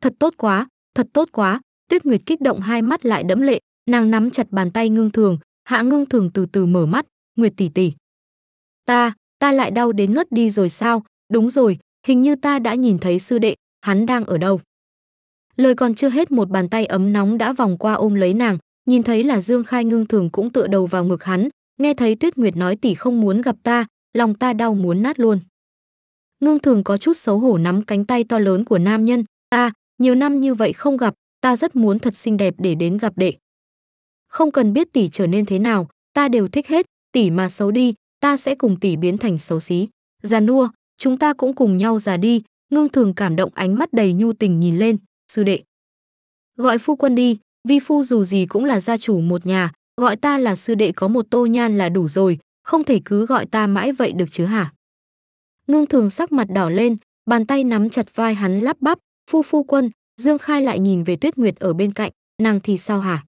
Speaker 1: thật tốt quá thật tốt quá tuyết nguyệt kích động hai mắt lại đẫm lệ nàng nắm chặt bàn tay ngưng thường hạ ngưng thường từ từ mở mắt nguyệt tỷ tỷ ta ta lại đau đến ngất đi rồi sao đúng rồi hình như ta đã nhìn thấy sư đệ, hắn đang ở đâu. Lời còn chưa hết một bàn tay ấm nóng đã vòng qua ôm lấy nàng, nhìn thấy là Dương Khai ngưng thường cũng tựa đầu vào ngực hắn, nghe thấy Tuyết Nguyệt nói tỷ không muốn gặp ta, lòng ta đau muốn nát luôn. Ngưng thường có chút xấu hổ nắm cánh tay to lớn của nam nhân, ta, nhiều năm như vậy không gặp, ta rất muốn thật xinh đẹp để đến gặp đệ. Không cần biết tỷ trở nên thế nào, ta đều thích hết, tỷ mà xấu đi, ta sẽ cùng tỷ biến thành xấu xí. Già nua, chúng ta cũng cùng nhau già đi, ngưng thường cảm động ánh mắt đầy nhu tình nhìn lên, sư đệ. Gọi phu quân đi, vi phu dù gì cũng là gia chủ một nhà, gọi ta là sư đệ có một tô nhan là đủ rồi, không thể cứ gọi ta mãi vậy được chứ hả? Ngưng thường sắc mặt đỏ lên, bàn tay nắm chặt vai hắn lắp bắp, phu phu quân, Dương Khai lại nhìn về Tuyết Nguyệt ở bên cạnh, nàng thì sao hả?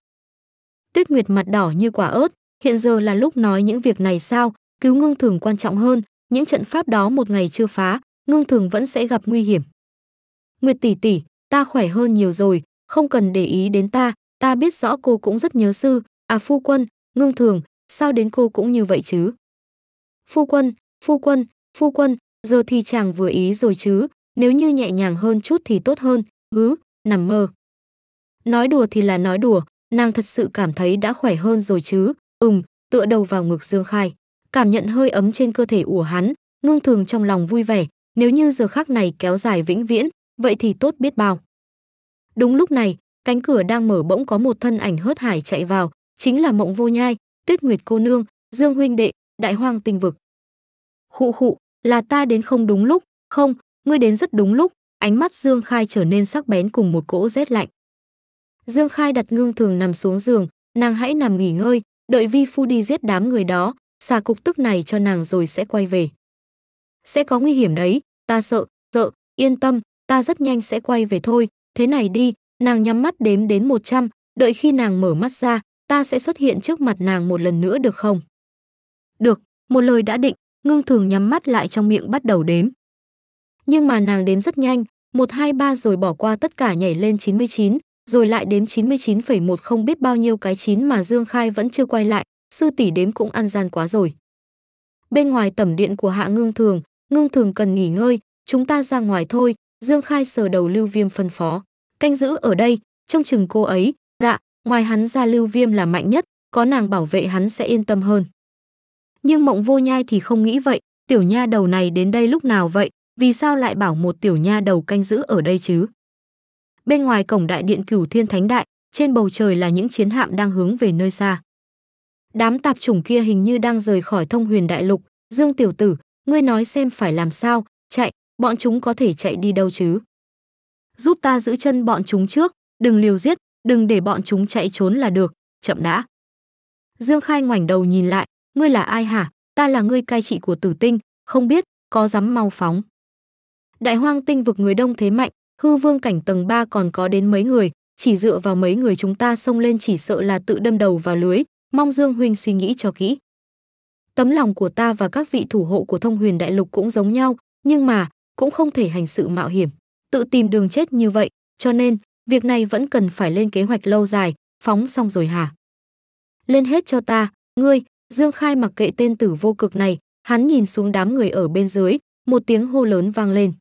Speaker 1: Tuyết Nguyệt mặt đỏ như quả ớt, hiện giờ là lúc nói những việc này sao, cứu ngưng thường quan trọng hơn, những trận pháp đó một ngày chưa phá, ngưng thường vẫn sẽ gặp nguy hiểm. Nguyệt tỷ tỷ, ta khỏe hơn nhiều rồi, không cần để ý đến ta, ta biết rõ cô cũng rất nhớ sư, à phu quân, ngưng thường, sao đến cô cũng như vậy chứ? Phu quân, phu quân, phu quân, giờ thì chàng vừa ý rồi chứ, nếu như nhẹ nhàng hơn chút thì tốt hơn, hứ, nằm mơ. Nói đùa thì là nói đùa, nàng thật sự cảm thấy đã khỏe hơn rồi chứ, ừm, tựa đầu vào ngực Dương Khai cảm nhận hơi ấm trên cơ thể ủa hắn, ngưng thường trong lòng vui vẻ, nếu như giờ khắc này kéo dài vĩnh viễn, vậy thì tốt biết bao. Đúng lúc này, cánh cửa đang mở bỗng có một thân ảnh hớt hải chạy vào, chính là Mộng Vô Nhai, Tuyết Nguyệt cô nương, Dương huynh đệ, Đại Hoang tinh vực. Khụ khụ, là ta đến không đúng lúc, không, ngươi đến rất đúng lúc, ánh mắt Dương Khai trở nên sắc bén cùng một cỗ rét lạnh. Dương Khai đặt ngưng thường nằm xuống giường, nàng hãy nằm nghỉ ngơi, đợi vi phu đi giết đám người đó, xả cục tức này cho nàng rồi sẽ quay về. Sẽ có nguy hiểm đấy, ta sợ, sợ, yên tâm, ta rất nhanh sẽ quay về thôi, thế này đi, nàng nhắm mắt đếm đến 100, đợi khi nàng mở mắt ra, ta sẽ xuất hiện trước mặt nàng một lần nữa được không? Được, một lời đã định, ngưng thường nhắm mắt lại trong miệng bắt đầu đếm. Nhưng mà nàng đếm rất nhanh, 1, 2, 3 rồi bỏ qua tất cả nhảy lên 99, rồi lại đếm 99,1 không biết bao nhiêu cái 9 mà Dương Khai vẫn chưa quay lại, sư tỷ đếm cũng ăn gian quá rồi. Bên ngoài tẩm điện của Hạ Ngưng Thường, Ngưng Thường cần nghỉ ngơi, chúng ta ra ngoài thôi, Dương Khai sờ đầu Lưu Viêm phân phó. Canh giữ ở đây, trông chừng cô ấy, dạ, ngoài hắn ra Lưu Viêm là mạnh nhất, có nàng bảo vệ hắn sẽ yên tâm hơn. Nhưng mộng vô nhai thì không nghĩ vậy, tiểu nha đầu này đến đây lúc nào vậy, vì sao lại bảo một tiểu nha đầu canh giữ ở đây chứ? Bên ngoài cổng đại điện cửu thiên thánh đại, trên bầu trời là những chiến hạm đang hướng về nơi xa. Đám tạp chủng kia hình như đang rời khỏi thông huyền đại lục. Dương tiểu tử, ngươi nói xem phải làm sao, chạy, bọn chúng có thể chạy đi đâu chứ? Giúp ta giữ chân bọn chúng trước, đừng liều giết, đừng để bọn chúng chạy trốn là được, chậm đã. Dương Khai ngoảnh đầu nhìn lại, ngươi là ai hả? Ta là ngươi cai trị của tử tinh, không biết, có dám mau phóng. Đại hoang tinh vực người đông thế mạnh, hư vương cảnh tầng 3 còn có đến mấy người, chỉ dựa vào mấy người chúng ta xông lên chỉ sợ là tự đâm đầu vào lưới, mong Dương Huynh suy nghĩ cho kỹ. Tấm lòng của ta và các vị thủ hộ của thông huyền đại lục cũng giống nhau, nhưng mà cũng không thể hành sự mạo hiểm, tự tìm đường chết như vậy, cho nên việc này vẫn cần phải lên kế hoạch lâu dài, phóng xong rồi hả? Lên hết cho ta, ngươi, Dương Khai mặc kệ tên tử vô cực này, hắn nhìn xuống đám người ở bên dưới, một tiếng hô lớn vang lên.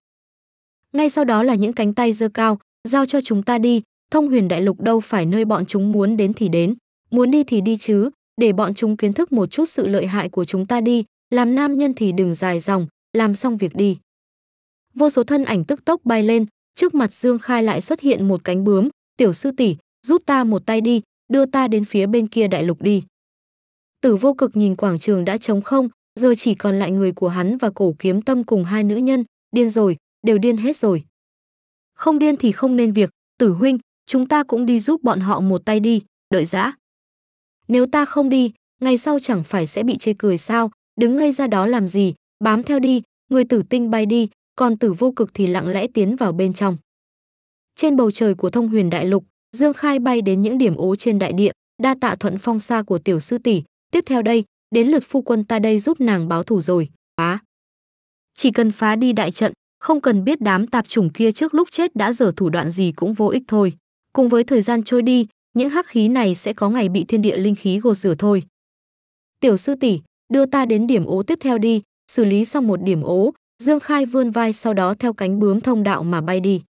Speaker 1: Ngay sau đó là những cánh tay giơ cao, giao cho chúng ta đi, thông huyền đại lục đâu phải nơi bọn chúng muốn đến thì đến. Muốn đi thì đi chứ, để bọn chúng kiến thức một chút sự lợi hại của chúng ta đi, làm nam nhân thì đừng dài dòng, làm xong việc đi. Vô số thân ảnh tức tốc bay lên, trước mặt Dương Khai lại xuất hiện một cánh bướm, tiểu sư tỷ, giúp ta một tay đi, đưa ta đến phía bên kia đại lục đi. Tử vô cực nhìn quảng trường đã trống không, giờ chỉ còn lại người của hắn và cổ kiếm tâm cùng hai nữ nhân, điên rồi, đều điên hết rồi. Không điên thì không nên việc, tử huynh, chúng ta cũng đi giúp bọn họ một tay đi, đợi dã. Nếu ta không đi, ngày sau chẳng phải sẽ bị chê cười sao, đứng ngây ra đó làm gì, bám theo đi, người tử tinh bay đi, còn tử vô cực thì lặng lẽ tiến vào bên trong. Trên bầu trời của thông huyền đại lục, Dương Khai bay đến những điểm ố trên đại địa, đa tạ thuận phong xa của tiểu sư tỷ, tiếp theo đây, đến lượt phu quân ta đây giúp nàng báo thù rồi, phá. Chỉ cần phá đi đại trận, không cần biết đám tạp chủng kia trước lúc chết đã dở thủ đoạn gì cũng vô ích thôi. Cùng với thời gian trôi đi, những hắc khí này sẽ có ngày bị thiên địa linh khí gột rửa thôi. Tiểu sư tỷ, đưa ta đến điểm ố tiếp theo đi, xử lý xong một điểm ố, Dương Khai vươn vai sau đó theo cánh bướm thông đạo mà bay đi.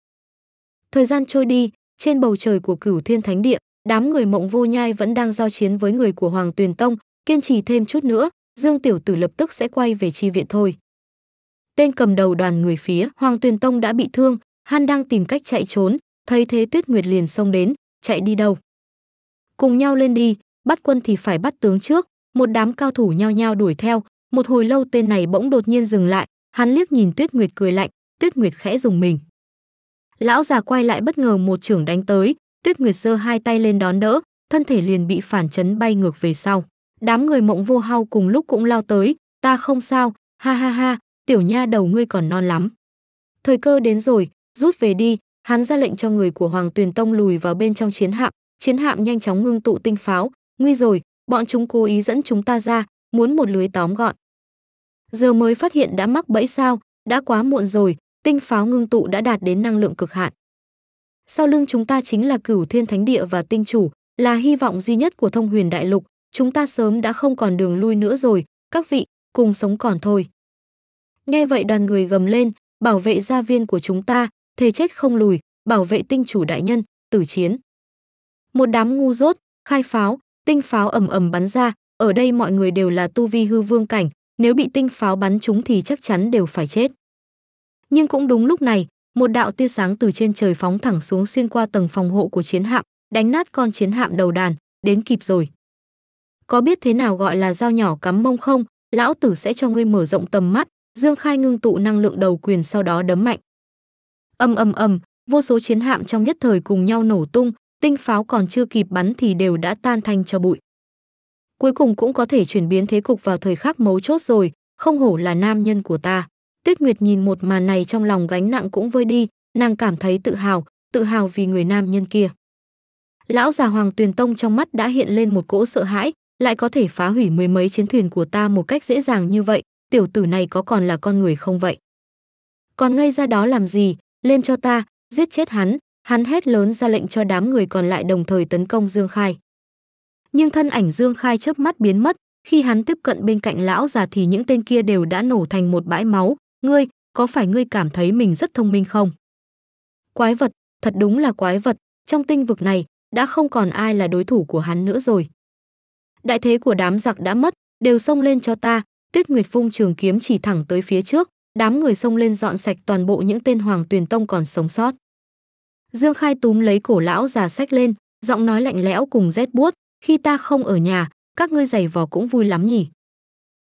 Speaker 1: Thời gian trôi đi, trên bầu trời của cửu thiên thánh địa, đám người mộng vô nhai vẫn đang giao chiến với người của Hoàng Tuyền Tông, kiên trì thêm chút nữa, Dương Tiểu Tử lập tức sẽ quay về chi viện thôi. Tên cầm đầu đoàn người phía Hoàng Tuyền Tông đã bị thương, hắn đang tìm cách chạy trốn, thấy thế Tuyết Nguyệt liền xông đến, chạy đi đâu cùng nhau lên đi, bắt quân thì phải bắt tướng trước, một đám cao thủ nhao nhao đuổi theo, một hồi lâu tên này bỗng đột nhiên dừng lại, hắn liếc nhìn Tuyết Nguyệt cười lạnh, Tuyết Nguyệt khẽ dùng mình. Lão già quay lại bất ngờ một trưởng đánh tới, Tuyết Nguyệt giơ hai tay lên đón đỡ, thân thể liền bị phản chấn bay ngược về sau. Đám người mộng vô hao cùng lúc cũng lao tới, ta không sao, ha ha ha, tiểu nha đầu ngươi còn non lắm. Thời cơ đến rồi, rút về đi, hắn ra lệnh cho người của Hoàng Tuyền Tông lùi vào bên trong chiến hạm, chiến hạm nhanh chóng ngưng tụ tinh pháo, nguy rồi, bọn chúng cố ý dẫn chúng ta ra, muốn một lưới tóm gọn. Giờ mới phát hiện đã mắc bẫy sao, đã quá muộn rồi, tinh pháo ngưng tụ đã đạt đến năng lượng cực hạn. Sau lưng chúng ta chính là cửu thiên thánh địa và tinh chủ, là hy vọng duy nhất của thông huyền đại lục, chúng ta sớm đã không còn đường lui nữa rồi, các vị, cùng sống còn thôi. Nghe vậy đoàn người gầm lên, bảo vệ gia viên của chúng ta, thề chết không lùi, bảo vệ tinh chủ đại nhân, tử chiến. Một đám ngu dốt, khai pháo, tinh pháo ầm ầm bắn ra, ở đây mọi người đều là tu vi hư vương cảnh, nếu bị tinh pháo bắn trúng thì chắc chắn đều phải chết. Nhưng cũng đúng lúc này, một đạo tia sáng từ trên trời phóng thẳng xuống xuyên qua tầng phòng hộ của chiến hạm, đánh nát con chiến hạm đầu đàn, đến kịp rồi. Có biết thế nào gọi là dao nhỏ cắm mông không, lão tử sẽ cho ngươi mở rộng tầm mắt, Dương Khai ngưng tụ năng lượng đầu quyền sau đó đấm mạnh. ầm ầm ầm vô số chiến hạm trong nhất thời cùng nhau nổ tung, tinh pháo còn chưa kịp bắn thì đều đã tan thành cho bụi. Cuối cùng cũng có thể chuyển biến thế cục vào thời khắc mấu chốt rồi, không hổ là nam nhân của ta. Tuyết Nguyệt nhìn một màn này trong lòng gánh nặng cũng vơi đi, nàng cảm thấy tự hào, tự hào vì người nam nhân kia. Lão già Hoàng Tuyền Tông trong mắt đã hiện lên một cỗ sợ hãi, lại có thể phá hủy mười mấy chiến thuyền của ta một cách dễ dàng như vậy, tiểu tử này có còn là con người không vậy? Còn ngây ra đó làm gì, lên cho ta, giết chết hắn, Hắn hét lớn ra lệnh cho đám người còn lại đồng thời tấn công Dương Khai. Nhưng thân ảnh Dương Khai chớp mắt biến mất, khi hắn tiếp cận bên cạnh lão già thì những tên kia đều đã nổ thành một bãi máu. Ngươi, có phải ngươi cảm thấy mình rất thông minh không? Quái vật, thật đúng là quái vật, trong tinh vực này, đã không còn ai là đối thủ của hắn nữa rồi. Đại thế của đám giặc đã mất, đều xông lên cho ta, Tuyết Nguyệt Phung trường kiếm chỉ thẳng tới phía trước, đám người xông lên dọn sạch toàn bộ những tên Hoàng Tuyền Tông còn sống sót. Dương Khai túm lấy cổ lão già sách lên, giọng nói lạnh lẽo cùng rét buốt, khi ta không ở nhà, các ngươi giày vò cũng vui lắm nhỉ.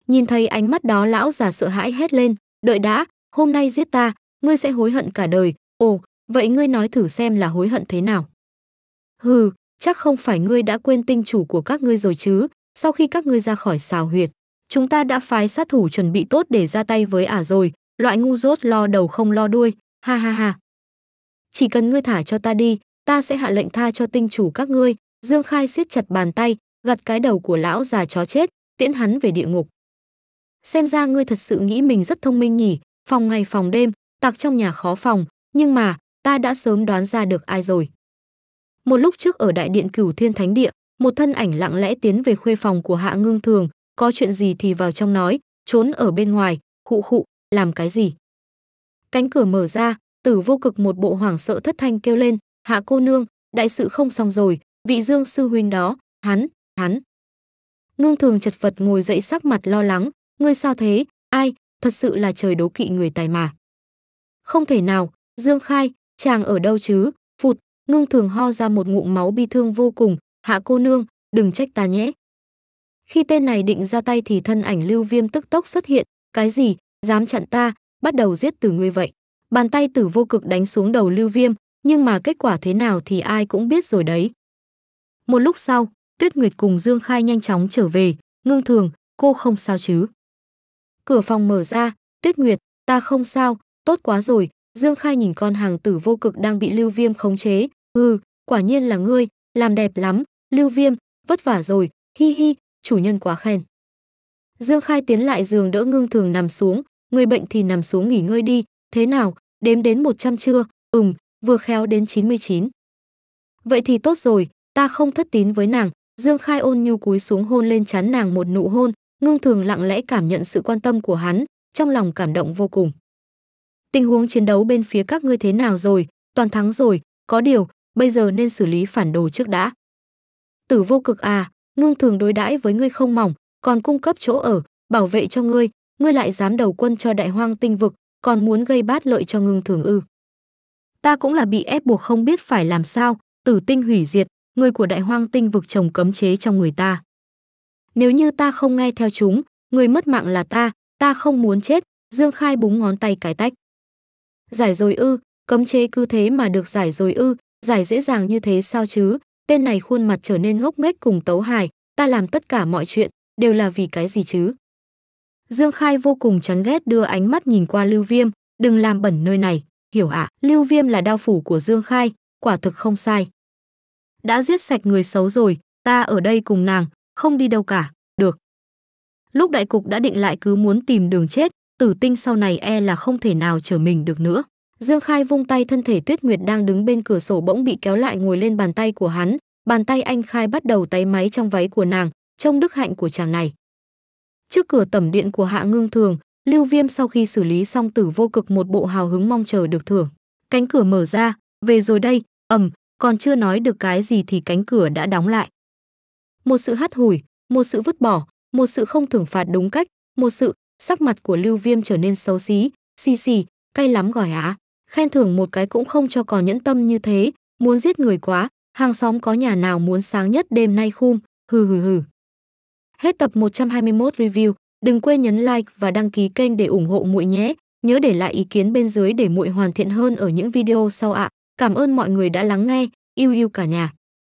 Speaker 1: Nhìn thấy ánh mắt đó lão già sợ hãi hét lên, đợi đã, hôm nay giết ta, ngươi sẽ hối hận cả đời, ồ, vậy ngươi nói thử xem là hối hận thế nào. Hừ, chắc không phải ngươi đã quên tinh chủ của các ngươi rồi chứ, sau khi các ngươi ra khỏi xào huyệt, chúng ta đã phái sát thủ chuẩn bị tốt để ra tay với ả rồi, loại ngu dốt lo đầu không lo đuôi, ha ha ha chỉ cần ngươi thả cho ta đi ta sẽ hạ lệnh tha cho tinh chủ các ngươi dương khai siết chặt bàn tay gặt cái đầu của lão già chó chết tiễn hắn về địa ngục xem ra ngươi thật sự nghĩ mình rất thông minh nhỉ phòng ngày phòng đêm tặc trong nhà khó phòng nhưng mà ta đã sớm đoán ra được ai rồi một lúc trước ở đại điện cửu thiên thánh địa một thân ảnh lặng lẽ tiến về khuê phòng của hạ ngưng thường có chuyện gì thì vào trong nói trốn ở bên ngoài khụ khụ làm cái gì cánh cửa mở ra Tử vô cực một bộ hoảng sợ thất thanh kêu lên, hạ cô nương, đại sự không xong rồi, vị dương sư huynh đó, hắn, hắn. Ngưng thường chật vật ngồi dậy sắc mặt lo lắng, ngươi sao thế, ai, thật sự là trời đố kỵ người tài mà. Không thể nào, Dương Khai, chàng ở đâu chứ, phụt, ngưng thường ho ra một ngụm máu bi thương vô cùng, hạ cô nương, đừng trách ta nhé. Khi tên này định ra tay thì thân ảnh lưu viêm tức tốc xuất hiện, cái gì, dám chặn ta, bắt đầu giết từ ngươi vậy. Bàn tay tử vô cực đánh xuống đầu Lưu Viêm, nhưng mà kết quả thế nào thì ai cũng biết rồi đấy. Một lúc sau, Tuyết Nguyệt cùng Dương Khai nhanh chóng trở về, ngưng thường, cô không sao chứ. Cửa phòng mở ra, Tuyết Nguyệt, ta không sao, tốt quá rồi, Dương Khai nhìn con hàng tử vô cực đang bị Lưu Viêm khống chế, ừ, quả nhiên là ngươi, làm đẹp lắm, Lưu Viêm, vất vả rồi, hi hi, chủ nhân quá khen. Dương Khai tiến lại giường đỡ ngưng thường nằm xuống, người bệnh thì nằm xuống nghỉ ngơi đi, thế nào, đếm đến 100 chưa, ừm, vừa khéo đến 99. Vậy thì tốt rồi, ta không thất tín với nàng, Dương Khai ôn nhu cúi xuống hôn lên chán nàng một nụ hôn, ngưng thường lặng lẽ cảm nhận sự quan tâm của hắn, trong lòng cảm động vô cùng. Tình huống chiến đấu bên phía các ngươi thế nào rồi, toàn thắng rồi, có điều, bây giờ nên xử lý phản đồ trước đã. Tử vô cực à, ngưng thường đối đãi với ngươi không mỏng, còn cung cấp chỗ ở, bảo vệ cho ngươi, ngươi lại dám đầu quân cho đại hoang tinh vực, còn muốn gây bát lợi cho ngưng thường ư. Ta cũng là bị ép buộc không biết phải làm sao, tử tinh hủy diệt, người của đại hoang tinh vực trồng cấm chế trong người ta. Nếu như ta không nghe theo chúng, người mất mạng là ta, ta không muốn chết, Dương Khai búng ngón tay cái tách. Giải rồi ư, cấm chế cứ thế mà được giải rồi ư, giải dễ dàng như thế sao chứ, tên này khuôn mặt trở nên ngốc nghếch cùng tấu hài, ta làm tất cả mọi chuyện, đều là vì cái gì chứ? Dương Khai vô cùng chán ghét đưa ánh mắt nhìn qua Lưu Viêm, đừng làm bẩn nơi này, hiểu ạ, Lưu Viêm là đao phủ của Dương Khai, quả thực không sai. Đã giết sạch người xấu rồi, ta ở đây cùng nàng, không đi đâu cả, được. Lúc đại cục đã định lại cứ muốn tìm đường chết, tử tinh sau này e là không thể nào trở mình được nữa. Dương Khai vung tay thân thể Tuyết Nguyệt đang đứng bên cửa sổ bỗng bị kéo lại ngồi lên bàn tay của hắn, bàn tay anh Khai bắt đầu tay máy trong váy của nàng, trông đức hạnh của chàng này. Trước cửa tẩm điện của Hạ Ngưng Thường, Lưu Viêm sau khi xử lý xong tử vô cực một bộ hào hứng mong chờ được thưởng. Cánh cửa mở ra, về rồi đây, ầm, còn chưa nói được cái gì thì cánh cửa đã đóng lại. Một sự hắt hủi, một sự vứt bỏ, một sự không thưởng phạt đúng cách, một sự sắc mặt của Lưu Viêm trở nên xấu xí, xì xì, cay lắm gỏi á. Khen thưởng một cái cũng không cho có nhẫn tâm như thế, muốn giết người quá, hàng xóm có nhà nào muốn sáng nhất đêm nay khum, hừ hừ hừ. Hết tập 121 review, đừng quên nhấn like và đăng ký kênh để ủng hộ muội nhé. Nhớ để lại ý kiến bên dưới để muội hoàn thiện hơn ở những video sau ạ. À. Cảm ơn mọi người đã lắng nghe, yêu yêu cả nhà.